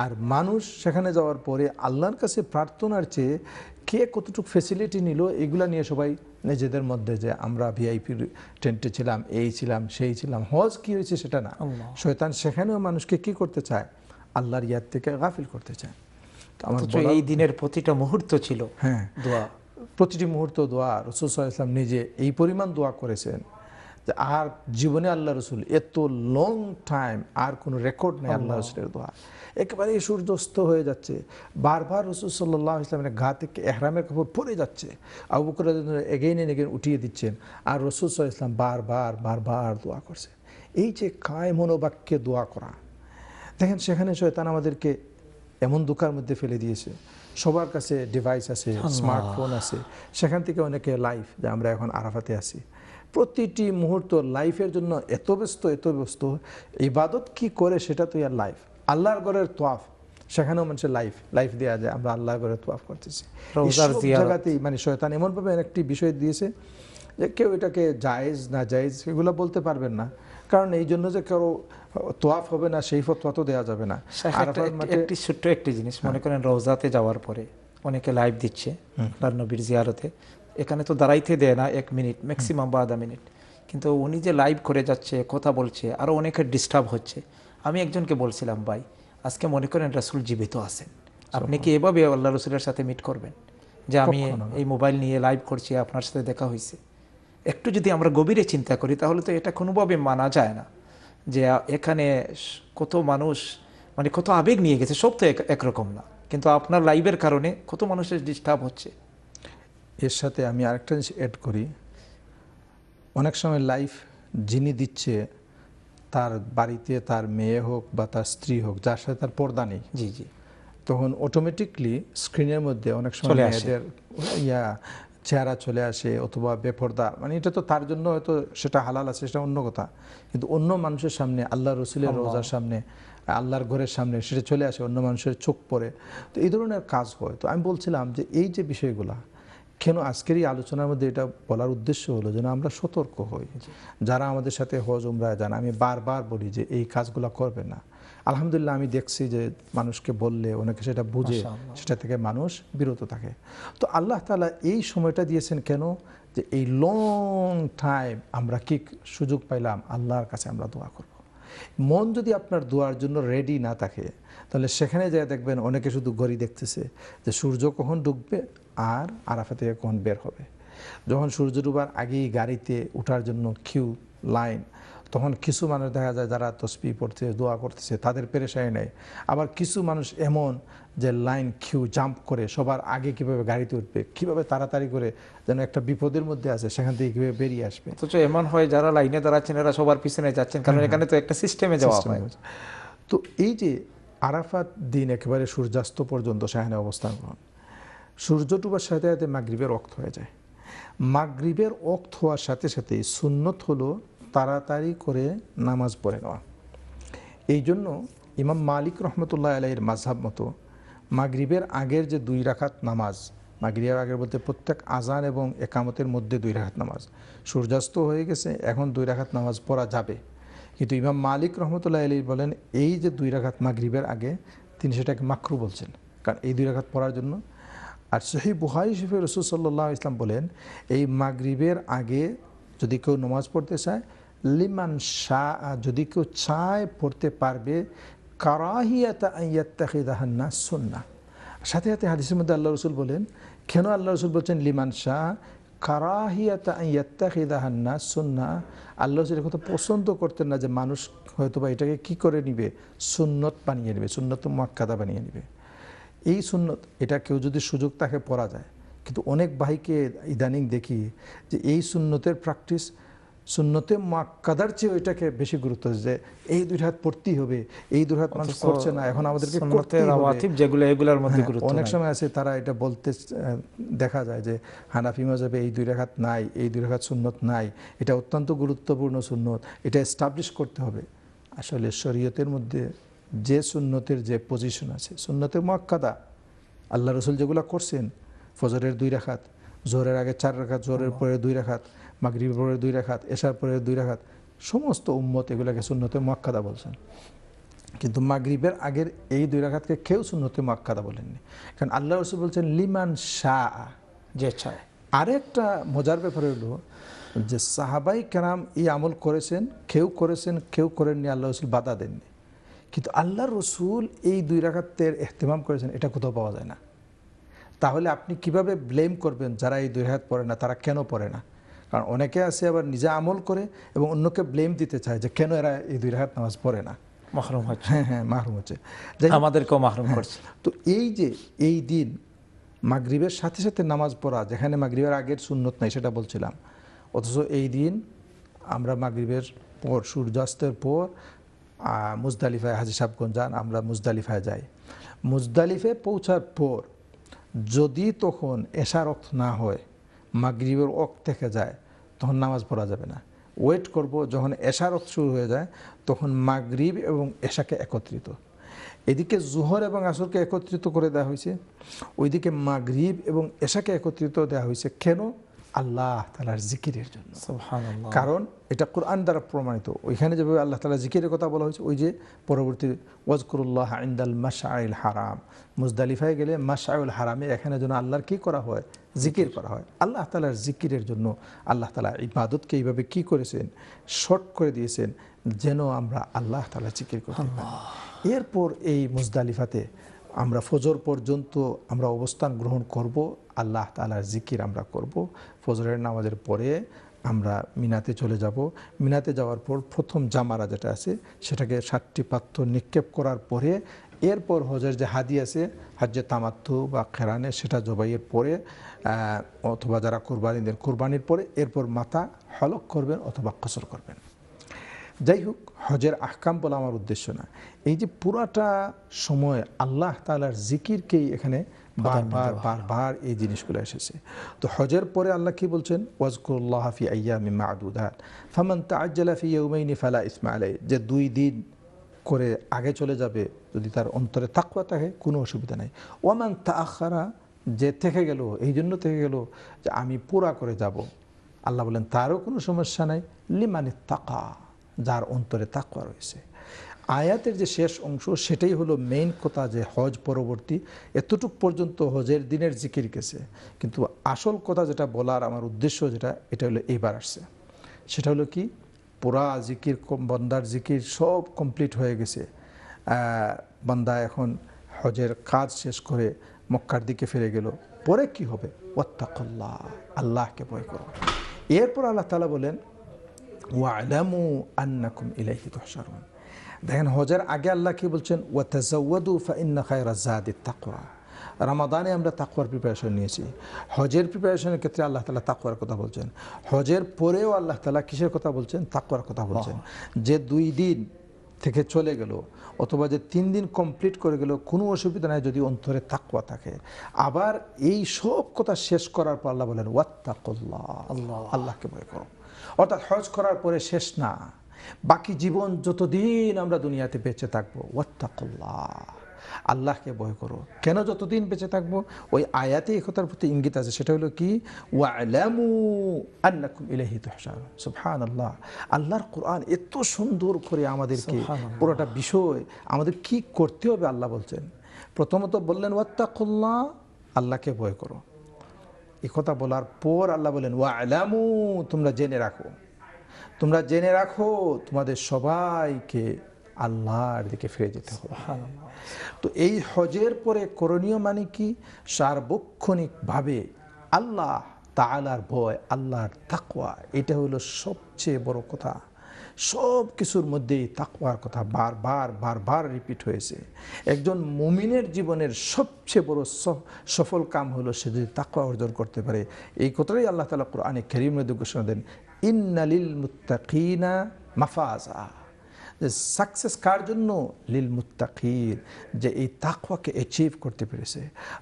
আর মানুষ সেখানে যাওয়ার পরে আল্লাহর কাছে প্রার্থনার চেয়ে কে কতটুকু ফেসিলিটি নিল এগুলা নিয়ে সবাই নিজেদের মধ্যে যে আমরা ভিআইপি টেন্টে ছিলাম এই ছিলাম সেই ছিলাম হজ কি হয়েছে সেটা না শয়তান সেখানেও মানুষকে কি করতে চায় আল্লাহর ইয়াদ থেকে গাফিল করতে চায় আমার এই দিনের প্রতিটা মুহূর্ত ছিল হ্যাঁ দোয়া প্রতিটি মুহূর্ত দোয়া রসুল ইসলাম নিজে এই পরিমাণ দোয়া করেছেন যে আর জীবনে আল্লাহ রসুল এত লং টাইম আর কোনো রেকর্ড নেই আল্লাহ রসুলের দোয়া একেবারে হয়ে যাচ্ছে বারবার রসুল সাল্লাহ ইসলামের গা থেকে এহরামের কাপড় পরে যাচ্ছে আবু এগেইন এন উঠিয়ে দিচ্ছেন আর রসুল সাল্লাহ ইসলাম বারবার বারবার দোয়া করছে এই যে কায় মনোবাক্যে দোয়া করা দেখেন সেখানে শয়তান আমাদেরকে এমন দুকার মধ্যে ফেলে দিয়েছে সবার কাছে ডিভাইস আছে স্মার্টফোন আছে সেখান থেকে অনেকে লাইফ যে আমরা এখন আরাফাতে আছি প্রতিটি মুহূর্ত লাইফের জন্য এত ব্যস্ত এত ব্যস্ত ইবাদত কি করে সেটা তো ইয়ার লাইফ আল্লাহর গড়ের তোয়াফ সেখানেও মানুষের লাইফ লাইফ দেওয়া যায় আমরা আল্লাহর গড়ের তোয়াফ করতেছি জায়গাতেই মানে শয়তান এমনভাবে একটি বিষয় দিয়েছে যে কেউ এটাকে জায়েজ না জায়েজ এগুলো বলতে পারবেন না কারণ এই জন্য যে কারো তোয়াফ হবে না সেই ফতোয়া তো দেওয়া যাবে না একটি ছোট্ট একটি জিনিস মনে হ্যাঁ। করেন রোজাতে যাওয়ার পরে অনেকে লাইভ দিচ্ছে নবীর জিয়ারতে এখানে তো দাঁড়াইতে দেয় না এক মিনিট ম্যাক্সিমাম বা আধা মিনিট কিন্তু উনি যে লাইভ করে যাচ্ছে কথা বলছে আরও অনেকের ডিস্টার্ব হচ্ছে আমি একজনকে বলছিলাম ভাই আজকে মনে করেন রাসুল জীবিত আছেন আপনি কি এভাবে আল্লাহ রসুলের সাথে মিট করবেন যে আমি এই মোবাইল নিয়ে লাইভ করছি আপনার সাথে দেখা হয়েছে একটু যদি আমরা গভীরে চিন্তা করি তাহলে তো এটা কোনোভাবে মানা যায় না যে এখানে কত মানুষ মানে কত আবেগ নিয়ে গেছে সব তো একরকম না কিন্তু আপনার লাইভের কারণে কত মানুষের ডিস্টার্ব হচ্ছে এর সাথে আমি আরেকটা জিনিস অ্যাড করি অনেক সময় লাইফ যিনি দিচ্ছে তার বাড়িতে তার মেয়ে হোক বা তার স্ত্রী হোক যার সাথে তার পর্দা নেই জি জি তখন অটোমেটিকলি স্ক্রিনের মধ্যে অনেক সময় মেয়েদের ইয়া চেহারা চলে আসে অথবা বেপর্দা মানে এটা তো তার জন্য হয়তো সেটা হালাল আছে সেটা অন্য কথা কিন্তু অন্য মানুষের সামনে আল্লাহ রসুলের রোজার সামনে আল্লাহর ঘরের সামনে সেটা চলে আসে অন্য মানুষের চোখ পড়ে তো এই ধরনের কাজ হয় তো আমি বলছিলাম যে এই যে বিষয়গুলা কেন আজকের এই আলোচনার মধ্যে এটা বলার উদ্দেশ্য হলো যেন আমরা সতর্ক হই যারা আমাদের সাথে হজ উমরায় যান আমি বারবার বলি যে এই কাজগুলো করবে না আলহামদুলিল্লাহ আমি দেখছি যে মানুষকে বললে ওনাকে সেটা বুঝে সেটা থেকে মানুষ বিরত থাকে তো আল্লাহ তালা এই সময়টা দিয়েছেন কেন যে এই লং টাইম আমরা কি সুযোগ পাইলাম আল্লাহর কাছে আমরা দোয়া করব মন যদি আপনার দোয়ার জন্য রেডি না থাকে তাহলে সেখানে যা দেখবেন অনেকে শুধু ঘড়ি দেখতেছে যে সূর্য কখন ডুববে আর আরাফা থেকে কখন বের হবে যখন সূর্য ডুবার আগেই গাড়িতে ওঠার জন্য কিউ লাইন তখন কিছু মানুষ দেখা যায় যারা তসপি পড়ছে দোয়া করতেছে তাদের পেরেশাই নেই আবার কিছু মানুষ এমন যে লাইন কিউ জাম্প করে সবার আগে কিভাবে গাড়িতে উঠবে কিভাবে তাড়াতাড়ি করে যেন একটা বিপদের মধ্যে আছে সেখান থেকে কিভাবে বেরিয়ে আসবে অথচ এমন হয় যারা লাইনে দাঁড়াচ্ছেন এরা সবার পিছনে যাচ্ছেন কারণ এখানে তো একটা সিস্টেমে যাওয়া হয় তো এই যে আরাফাত দিন একেবারে সূর্যাস্ত পর্যন্ত সেখানে অবস্থান গ্রহণ সূর্য ডুবার সাথে সাথে মাগরীবের অক্ত হয়ে যায় মাগরীবের অক্ত হওয়ার সাথে সাথে সুন্নত হলো তাড়াতাড়ি করে নামাজ পড়ে নেওয়া এই জন্য ইমাম মালিক রহমতুল্লাহ আলাইয়ের মাঝহাব মতো মাগরিবের আগের যে দুই রাখাত নামাজ মাগরিবের আগের বলতে প্রত্যেক আজান এবং একামতের মধ্যে দুই রাখাত নামাজ সূর্যাস্ত হয়ে গেছে এখন দুই রাখাত নামাজ পড়া যাবে কিন্তু ইমাম মালিক রহমতুল্লাহ আলী বলেন এই যে দুই রাখাত মাগরিবের আগে তিনি সেটাকে মাকরু বলছেন কারণ এই দুই রাখাত পড়ার জন্য আর সেই বুহারি শফি রসুল সাল্লাহ ইসলাম বলেন এই মাগরিবের আগে যদি কেউ নমাজ পড়তে চায় লিমান শাহ যদি কেউ চায় পড়তে পারবে কারাহিয়াতা সুন্না সাথে সাথে হাদিসের মধ্যে আল্লাহ রসুল বলেন কেন আল্লাহ রসুল বলছেন লিমান শাহ কারাহিয়াতা সুন্না আল্লাহ রসুল কথা পছন্দ করতেন না যে মানুষ হয়তো বা এটাকে কি করে নিবে সুন্নত বানিয়ে নেবে সুন্নত মক্কাদা বানিয়ে নেবে এই সুন্নত এটা কেউ যদি সুযোগ তাকে পড়া যায় কিন্তু অনেক ভাইকে ইদানিং দেখি যে এই সুন্নতের প্র্যাকটিস সুন্নতে মাক্কাদার চেয়ে ওইটাকে বেশি গুরুত্ব যে এই দুই হাত পড়তেই হবে এই দুই হাত মানুষ করছে না এখন আমাদেরকে করতে যেগুলো এগুলোর মধ্যে হ্যাঁ, গুরুত্ব অনেক সময় আছে তারা এটা বলতে দেখা যায় যে হানাফি মাজহাবে এই দুই রেখাত নাই এই দুই রেখাত সুন্নত নাই এটা অত্যন্ত গুরুত্বপূর্ণ সুন্নত এটা এস্টাবলিশ করতে হবে আসলে শরীয়তের মধ্যে যে সুন্নতের যে পজিশন আছে সুন্নতে মাক্কাদা আল্লাহ রসুল যেগুলো করছেন ফজরের দুই রেখাত জোরের আগে চার রেখাত জোরের পরে দুই রেখাত মাগরিবের পরে দুই রাখাত এশার পরে দুই রাখাত সমস্ত উম্মত এগুলাকে শূন্যতে মোয়াক্কাদা বলছেন কিন্তু মাগরিবের আগের এই দুই রাখাতকে কেউ শূন্যতে মোয়াক্কাদা বলেননি কারণ আল্লাহ রসুল বলছেন লিমান শাহ যে চায় আচ্ছা। আরেকটা মজার ব্যাপার হলো যে সাহাবাই কেরাম এই আমল করেছেন কেউ করেছেন কেউ করেননি আল্লাহ রসুল বাধা দেননি কিন্তু আল্লাহ রসুল এই দুই রাখাতের এহতেমাম করেছেন এটা কোথাও পাওয়া যায় না তাহলে আপনি কিভাবে ব্লেম করবেন যারা এই দুই হাত পড়ে না তারা কেন পড়ে না কারণ অনেকে আছে আবার নিজে আমল করে এবং অন্যকে ব্লেম দিতে চায় যে কেন এরা এই দুই রাহাত নামাজ পড়ে না মাহরুম হচ্ছে হ্যাঁ হ্যাঁ মাহরুম হচ্ছে আমাদেরকেও মাহরুম হ্যাঁ, করছে তো এই যে এই দিন মাগরীবের সাথে সাথে নামাজ পড়া যেখানে মাগরীবের আগের সুন্নত নাই সেটা বলছিলাম অথচ এই দিন আমরা মাগরীবের পর সূর্যাস্তের পর মুজদালিফায় হাজি সাহেবগঞ্জ যান আমরা মুজদালিফায় যাই মুজদালিফে পৌঁছার পর যদি তখন এশা রক্ত না হয় মাগরীবের অক থেকে যায় তখন নামাজ পড়া যাবে না ওয়েট করব যখন এশার অক শুরু হয়ে যায় তখন মাগরীব এবং এশাকে একত্রিত এদিকে জোহর এবং আসরকে একত্রিত করে দেওয়া হয়েছে ওইদিকে মাগরীব এবং এশাকে একত্রিত দেওয়া হয়েছে কেন আল্লাহ তালার জিকিরের জন্য কারণ এটা কোরআন দ্বারা প্রমাণিত ওইখানে যেভাবে আল্লাহ তালা জিকিরের কথা বলা হয়েছে ওই যে পরবর্তী ওয়াজকুরুল্লাহ আইন্দাল মাসাইল হারাম মুজদালিফায় গেলে মাসাইল হারামে এখানে যেন আল্লাহর কী করা হয় জিকির করা হয় আল্লাহ তালার জিকিরের জন্য আল্লাহ তালা ইবাদতকে এইভাবে কি করেছেন শর্ট করে দিয়েছেন যেন আমরা আল্লাহ তালা জিকির করতে পারি এরপর এই মুজদালিফাতে আমরা ফজর পর্যন্ত আমরা অবস্থান গ্রহণ করব আল্লাহ তালার জিকির আমরা করব ফজরের নামাজের পরে আমরা মিনাতে চলে যাব মিনাতে যাওয়ার পর প্রথম জামারা যেটা আছে সেটাকে সাতটি পাত্র নিক্ষেপ করার পরে এরপর হজের যে হাদি আছে হাজ্যে তামাত্তু বা খেরানে সেটা জবাইয়ের পরে অথবা যারা কোরবানি দেন কোরবানির পরে এরপর মাথা হলক করবেন অথবা কসর করবেন যাই হোক হজের আহকাম বলা আমার উদ্দেশ্য না এই যে পুরাটা সময় আল্লাহ তালার জিকিরকেই এখানে বারবার বারবার এই জিনিসগুলো এসেছে তো হজের পরে আল্লাহ কি বলছেন ওয়াজকুল্লাহ হাফি আইয়া মিমা আদুদান ফামান তাজ্জালাফি ইউমাইনি ফালা ইসমা আলাই যে দুই দিন করে আগে চলে যাবে যদি তার অন্তরে তাকুয়া থাকে কোনো অসুবিধা নাই ওয়ামান তা যে থেকে গেল এই জন্য থেকে গেল যে আমি পুরা করে যাব আল্লাহ বলেন তারও কোনো সমস্যা নাই লিমানি তাকা যার অন্তরে তাকুয়া রয়েছে আয়াতের যে শেষ অংশ সেটাই হলো মেইন কথা যে হজ পরবর্তী এতটুক পর্যন্ত হজের দিনের জিকির গেছে কিন্তু আসল কথা যেটা বলার আমার উদ্দেশ্য যেটা এটা হলো এইবার আসছে সেটা হলো কি পুরা জিকির বন্দার জিকির সব কমপ্লিট হয়ে গেছে বান্দা এখন হজের কাজ শেষ করে মক্কার দিকে ফিরে গেল পরে কি হবে ওত্তাকল্লা আল্লাহকে ভয় করো এরপর আল্লাহ তালা বলেন ওয়া আলামু আন্নাকুম ইলাইহি তহসারুন দেখেন হজের আগে আল্লাহ কি বলছেন ওয়াতাজাওয়াদু ফাইন্না খায়রা জাহাদি তাকুয়া রামাদানে আমরা তাকুয়ার প্রিপারেশন নিয়েছি হজের প্রিপারেশনের ক্ষেত্রে আল্লাহ তালা তাকুয়ার কথা বলছেন হজের পরেও আল্লাহ তালা কিসের কথা বলছেন তাকুয়ার কথা বলছেন হ্যাঁ। যে দুই দিন থেকে চলে গেল অথবা যে তিন দিন কমপ্লিট করে গেল কোনো অসুবিধা নাই যদি অন্তরে তাকুয়া থাকে আবার এই সব কথা শেষ করার পর আল্লাহ বলেন ওয়াত্তাকল্লা আল্লাহ আল্লাহকে ভয় করো অর্থাৎ হজ করার পরে শেষ না বাকি জীবন যতদিন আমরা দুনিয়াতে বেঁচে থাকবো ওয়াত্তাকুল্লাহ আল্লাহকে ভয় করো কেন যতদিন বেঁচে থাকবো ওই আয়াতে একতার প্রতি ইঙ্গিত আছে সেটা হলো কি ওয়ালামু আন্নাকুম আল্লাহ আল্লাহর কোরআন এত সুন্দর করে আমাদেরকে পুরোটা বিষয় আমাদের কি করতে হবে আল্লাহ বলছেন প্রথমত বললেন ওয়াত্তাকুল্লাহ আল্লাহকে ভয় করো একথা বলার পর আল্লাহ বলেন ওয়ালামু তোমরা জেনে রাখো তোমরা জেনে রাখো তোমাদের সবাইকে আল্লাহর দিকে ফিরে যেতে হবে তো এই হজের পরে করণীয় মানে কি সার্বক্ষণিকভাবে আল্লাহ তা আল্লাহর ভয় আল্লাহর তাকওয়া এটা হলো সবচেয়ে বড় কথা সব কিছুর মধ্যে এই তাকুয়ার কথা বারবার বারবার রিপিট হয়েছে একজন মুমিনের জীবনের সবচেয়ে বড় সফল কাম হলো সে যদি তাকুয়া অর্জন করতে পারে এই কথাটাই আল্লাহ তালা কোরআনে খেরিমের ঘোষণা দেন ইন্নালিল মুত্তাকিনা মাফাজা যে সাকসেস কার জন্য লীল মুত্তাকির যে এই তাকওয়াকে অ্যাচিভ করতে পেরেছে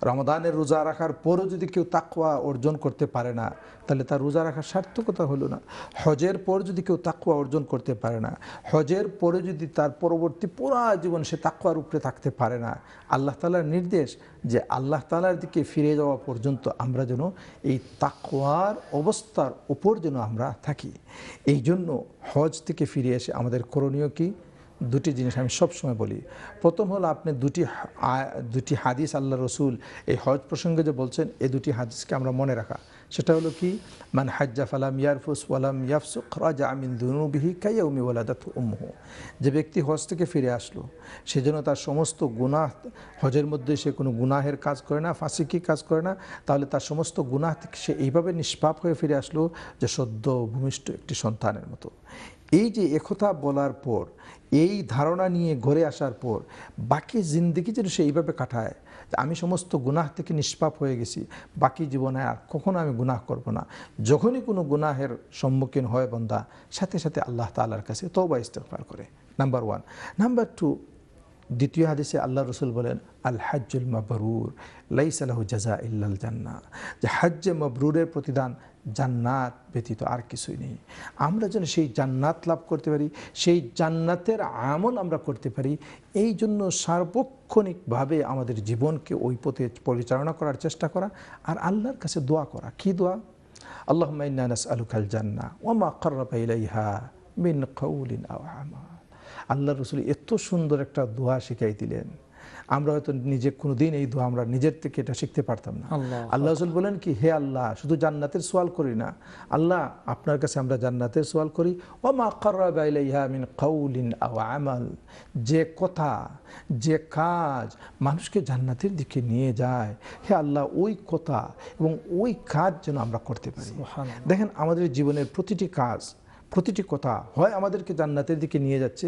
রমদানের রোজা রাখার পরও যদি কেউ তাকওয়া অর্জন করতে পারে না তাহলে তার রোজা রাখার সার্থকতা হলো না হজের পর যদি কেউ তাকুয়া অর্জন করতে পারে না হজের পরে যদি তার পরবর্তী পুরা জীবন সে তাকুয়ার উপরে থাকতে পারে না আল্লাহ তালার নির্দেশ যে আল্লাহ তালার দিকে ফিরে যাওয়া পর্যন্ত আমরা যেন এই তাকওয়ার অবস্থার উপর যেন আমরা থাকি এই জন্য হজ থেকে ফিরে এসে আমাদের করণীয় কি দুটি জিনিস আমি সবসময় বলি প্রথম হলো আপনি দুটি দুটি হাদিস আল্লাহ রসুল এই হজ প্রসঙ্গে যে বলছেন এই দুটি হাদিসকে আমরা মনে রাখা সেটা হলো কি মান হাজ্জা ফালাম ইয়ারফুস ওয়ালাম ইয়াফসুক রাজা আমিন কাইয়া উমি ওয়ালাদাত উম্মহ যে ব্যক্তি হজ থেকে ফিরে আসলো সে যেন তার সমস্ত গুনাহ হজের মধ্যে সে কোনো গুনাহের কাজ করে না ফাঁসিকি কাজ করে না তাহলে তার সমস্ত গুনাহ থেকে সে এইভাবে নিষ্পাপ হয়ে ফিরে আসলো যে সদ্য ভূমিষ্ঠ একটি সন্তানের মতো এই যে একথা বলার পর এই ধারণা নিয়ে ঘরে আসার পর বাকি জিন্দিগি যেন সে এইভাবে কাটায় আমি সমস্ত গুনাহ থেকে নিষ্পাপ হয়ে গেছি বাকি জীবনে আর কখনো আমি গুনাহ করব না যখনই কোনো গুনাহের সম্মুখীন হয় বন্দা সাথে সাথে আল্লাহ তাল্লার কাছে তৌবা ইস্তেফার করে নাম্বার ওয়ান নাম্বার টু দ্বিতীয় হাদিসে আল্লাহ রসুল বলেন আল হাজুল মাবরুর লাইসালাহ জাজা ইল্লাল জান্না যে হাজ্জে মাবরুরের প্রতিদান জান্নাত ব্যতীত আর কিছুই নেই আমরা যেন সেই জান্নাত লাভ করতে পারি সেই জান্নাতের আমল আমরা করতে পারি এই জন্য সার্বক্ষণিকভাবে আমাদের জীবনকে ওই পথে পরিচালনা করার চেষ্টা করা আর আল্লাহর কাছে দোয়া করা কি দোয়া আল্লাহ মাইনাস খাল জান্না ওমা খরাইহা মিন কৌলিন আল্লাহ রসুল এত সুন্দর একটা দোয়া শিখাই দিলেন আমরা হয়তো নিজে কোনোদিন এই দোয়া আমরা নিজের থেকে এটা শিখতে পারতাম না আল্লাহ রসুল বলেন কি হে আল্লাহ শুধু জান্নাতের সোয়াল করি না আল্লাহ আপনার কাছে আমরা জান্নাতের সোয়াল করি ও মা মিন আমাল যে কথা যে কাজ মানুষকে জান্নাতের দিকে নিয়ে যায় হে আল্লাহ ওই কথা এবং ওই কাজ যেন আমরা করতে পারি দেখেন আমাদের জীবনের প্রতিটি কাজ প্রতিটি কথা হয় আমাদেরকে জান্নাতের দিকে নিয়ে যাচ্ছে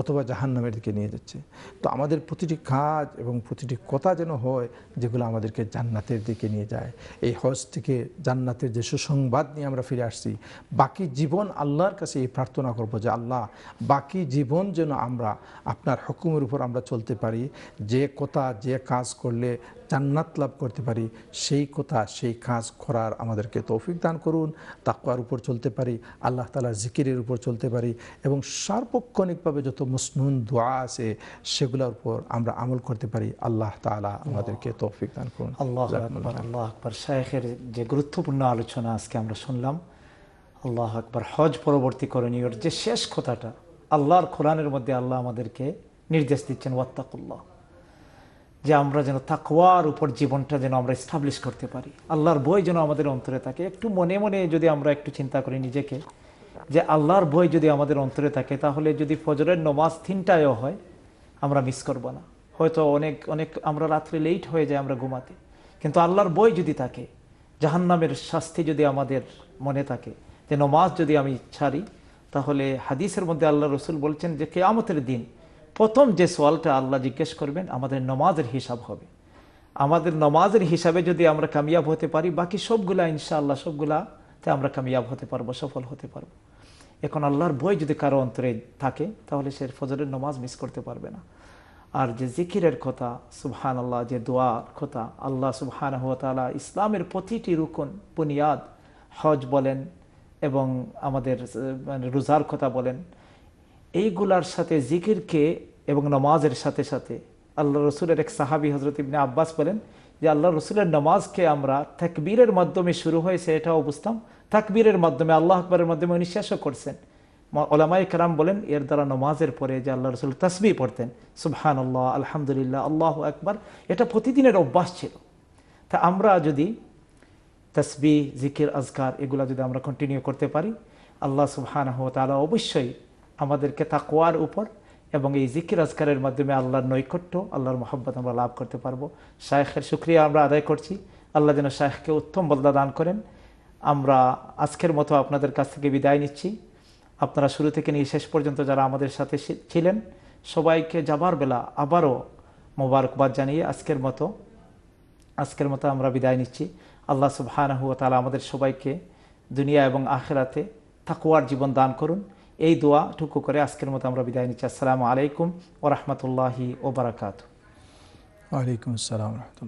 অথবা জাহান্নামের দিকে নিয়ে যাচ্ছে তো আমাদের প্রতিটি কাজ এবং প্রতিটি কথা যেন হয় যেগুলো আমাদেরকে জান্নাতের দিকে নিয়ে যায় এই হজ থেকে জান্নাতের যে সুসংবাদ নিয়ে আমরা ফিরে আসছি বাকি জীবন আল্লাহর কাছে এই প্রার্থনা করব যে আল্লাহ বাকি জীবন যেন আমরা আপনার হুকুমের উপর আমরা চলতে পারি যে কথা যে কাজ করলে জান্নাত লাভ করতে পারি সেই কথা সেই কাজ করার আমাদেরকে তৌফিক দান করুন তাকুয়ার উপর চলতে পারি আল্লাহ তালার জিকিরের উপর চলতে পারি এবং সার্বক্ষণিকভাবে যত মুসনুন দোয়া আছে সেগুলোর উপর আমরা আমল করতে পারি আল্লাহ তালা আমাদেরকে তৌফিক দান করুন আল্লাহ আল্লাহ আকবর শাহের যে গুরুত্বপূর্ণ আলোচনা আজকে আমরা শুনলাম আল্লাহ আকবর হজ পরবর্তী করণীয় যে শেষ কথাটা আল্লাহর খোরানের মধ্যে আল্লাহ আমাদেরকে নির্দেশ দিচ্ছেন ওয়াত্তাকুল্লাহ যে আমরা যেন তাকওয়ার উপর জীবনটা যেন আমরা স্টাবলিশ করতে পারি আল্লাহর বই যেন আমাদের অন্তরে থাকে একটু মনে মনে যদি আমরা একটু চিন্তা করি নিজেকে যে আল্লাহর বই যদি আমাদের অন্তরে থাকে তাহলে যদি ফজরের নমাজ তিনটায়ও হয় আমরা মিস করব না হয়তো অনেক অনেক আমরা রাত্রে লেট হয়ে যায় আমরা ঘুমাতে কিন্তু আল্লাহর বই যদি থাকে জাহান্নামের শাস্তি যদি আমাদের মনে থাকে যে নমাজ যদি আমি ছাড়ি তাহলে হাদিসের মধ্যে আল্লাহ রসুল বলছেন যে কেয়ামতের দিন প্রথম যে সোয়ালটা আল্লাহ জিজ্ঞেস করবেন আমাদের নমাজের হিসাব হবে আমাদের নমাজের হিসাবে যদি আমরা কামিয়াব হতে পারি বাকি সবগুলা ইনশাআল্লাহ সবগুলাতে আমরা কামিয়াব হতে পারবো সফল হতে পারবো এখন আল্লাহর বই যদি কারো অন্তরে থাকে তাহলে সে ফজরের নমাজ মিস করতে পারবে না আর যে জিকিরের কথা সুবহান আল্লাহ যে দোয়ার কথা আল্লাহ সুবহান হতালা ইসলামের প্রতিটি রুকন বুনিয়াদ হজ বলেন এবং আমাদের মানে রোজার কথা বলেন এইগুলার সাথে জিকিরকে এবং নমাজের সাথে সাথে আল্লাহ রসুলের এক সাহাবি হজরত ইবনে আব্বাস বলেন যে আল্লাহ রসুলের নমাজকে আমরা থাকবীরের মাধ্যমে শুরু হয়েছে এটাও বুঝতাম থাকবীরের মাধ্যমে আল্লাহ আকবরের মাধ্যমে উনি শেষও করছেন ওলামাই কালাম বলেন এর দ্বারা নমাজের পরে যে আল্লাহ রসুল তসবি পড়তেন সুবহান আল্লাহ আলহামদুলিল্লাহ আল্লাহ একবার এটা প্রতিদিনের অভ্যাস ছিল তা আমরা যদি তসবি জিকির আজকার এগুলো যদি আমরা কন্টিনিউ করতে পারি আল্লাহ সুবহান হতালা তারা অবশ্যই আমাদেরকে তাকোয়ার উপর এবং এই জিকির আজকারের মাধ্যমে আল্লাহর নৈকট্য আল্লাহর মহব্বত আমরা লাভ করতে পারবো শায়েখের সুক্রিয়া আমরা আদায় করছি আল্লাহ যেন শায়েখকে উত্তম বদলা দান করেন আমরা আজকের মতো আপনাদের কাছ থেকে বিদায় নিচ্ছি আপনারা শুরু থেকে নিয়ে শেষ পর্যন্ত যারা আমাদের সাথে ছিলেন সবাইকে যাবার বেলা আবারও মোবারকবাদ জানিয়ে আজকের মতো আজকের মতো আমরা বিদায় নিচ্ছি আল্লাহ সুবাহ তালা আমাদের সবাইকে দুনিয়া এবং আখেরাতে থাকুয়ার জীবন দান করুন এই দোয়া টুকু করে আজকের মতো আমরা বিদায় নিচ্ছি আসসালামু আলাইকুম ও রহমতুল্লাহি ওবরাকাত আলাইকুম আসসালাম আলাইকম ও রহমতললাহি ওবরাকাত আলাইকম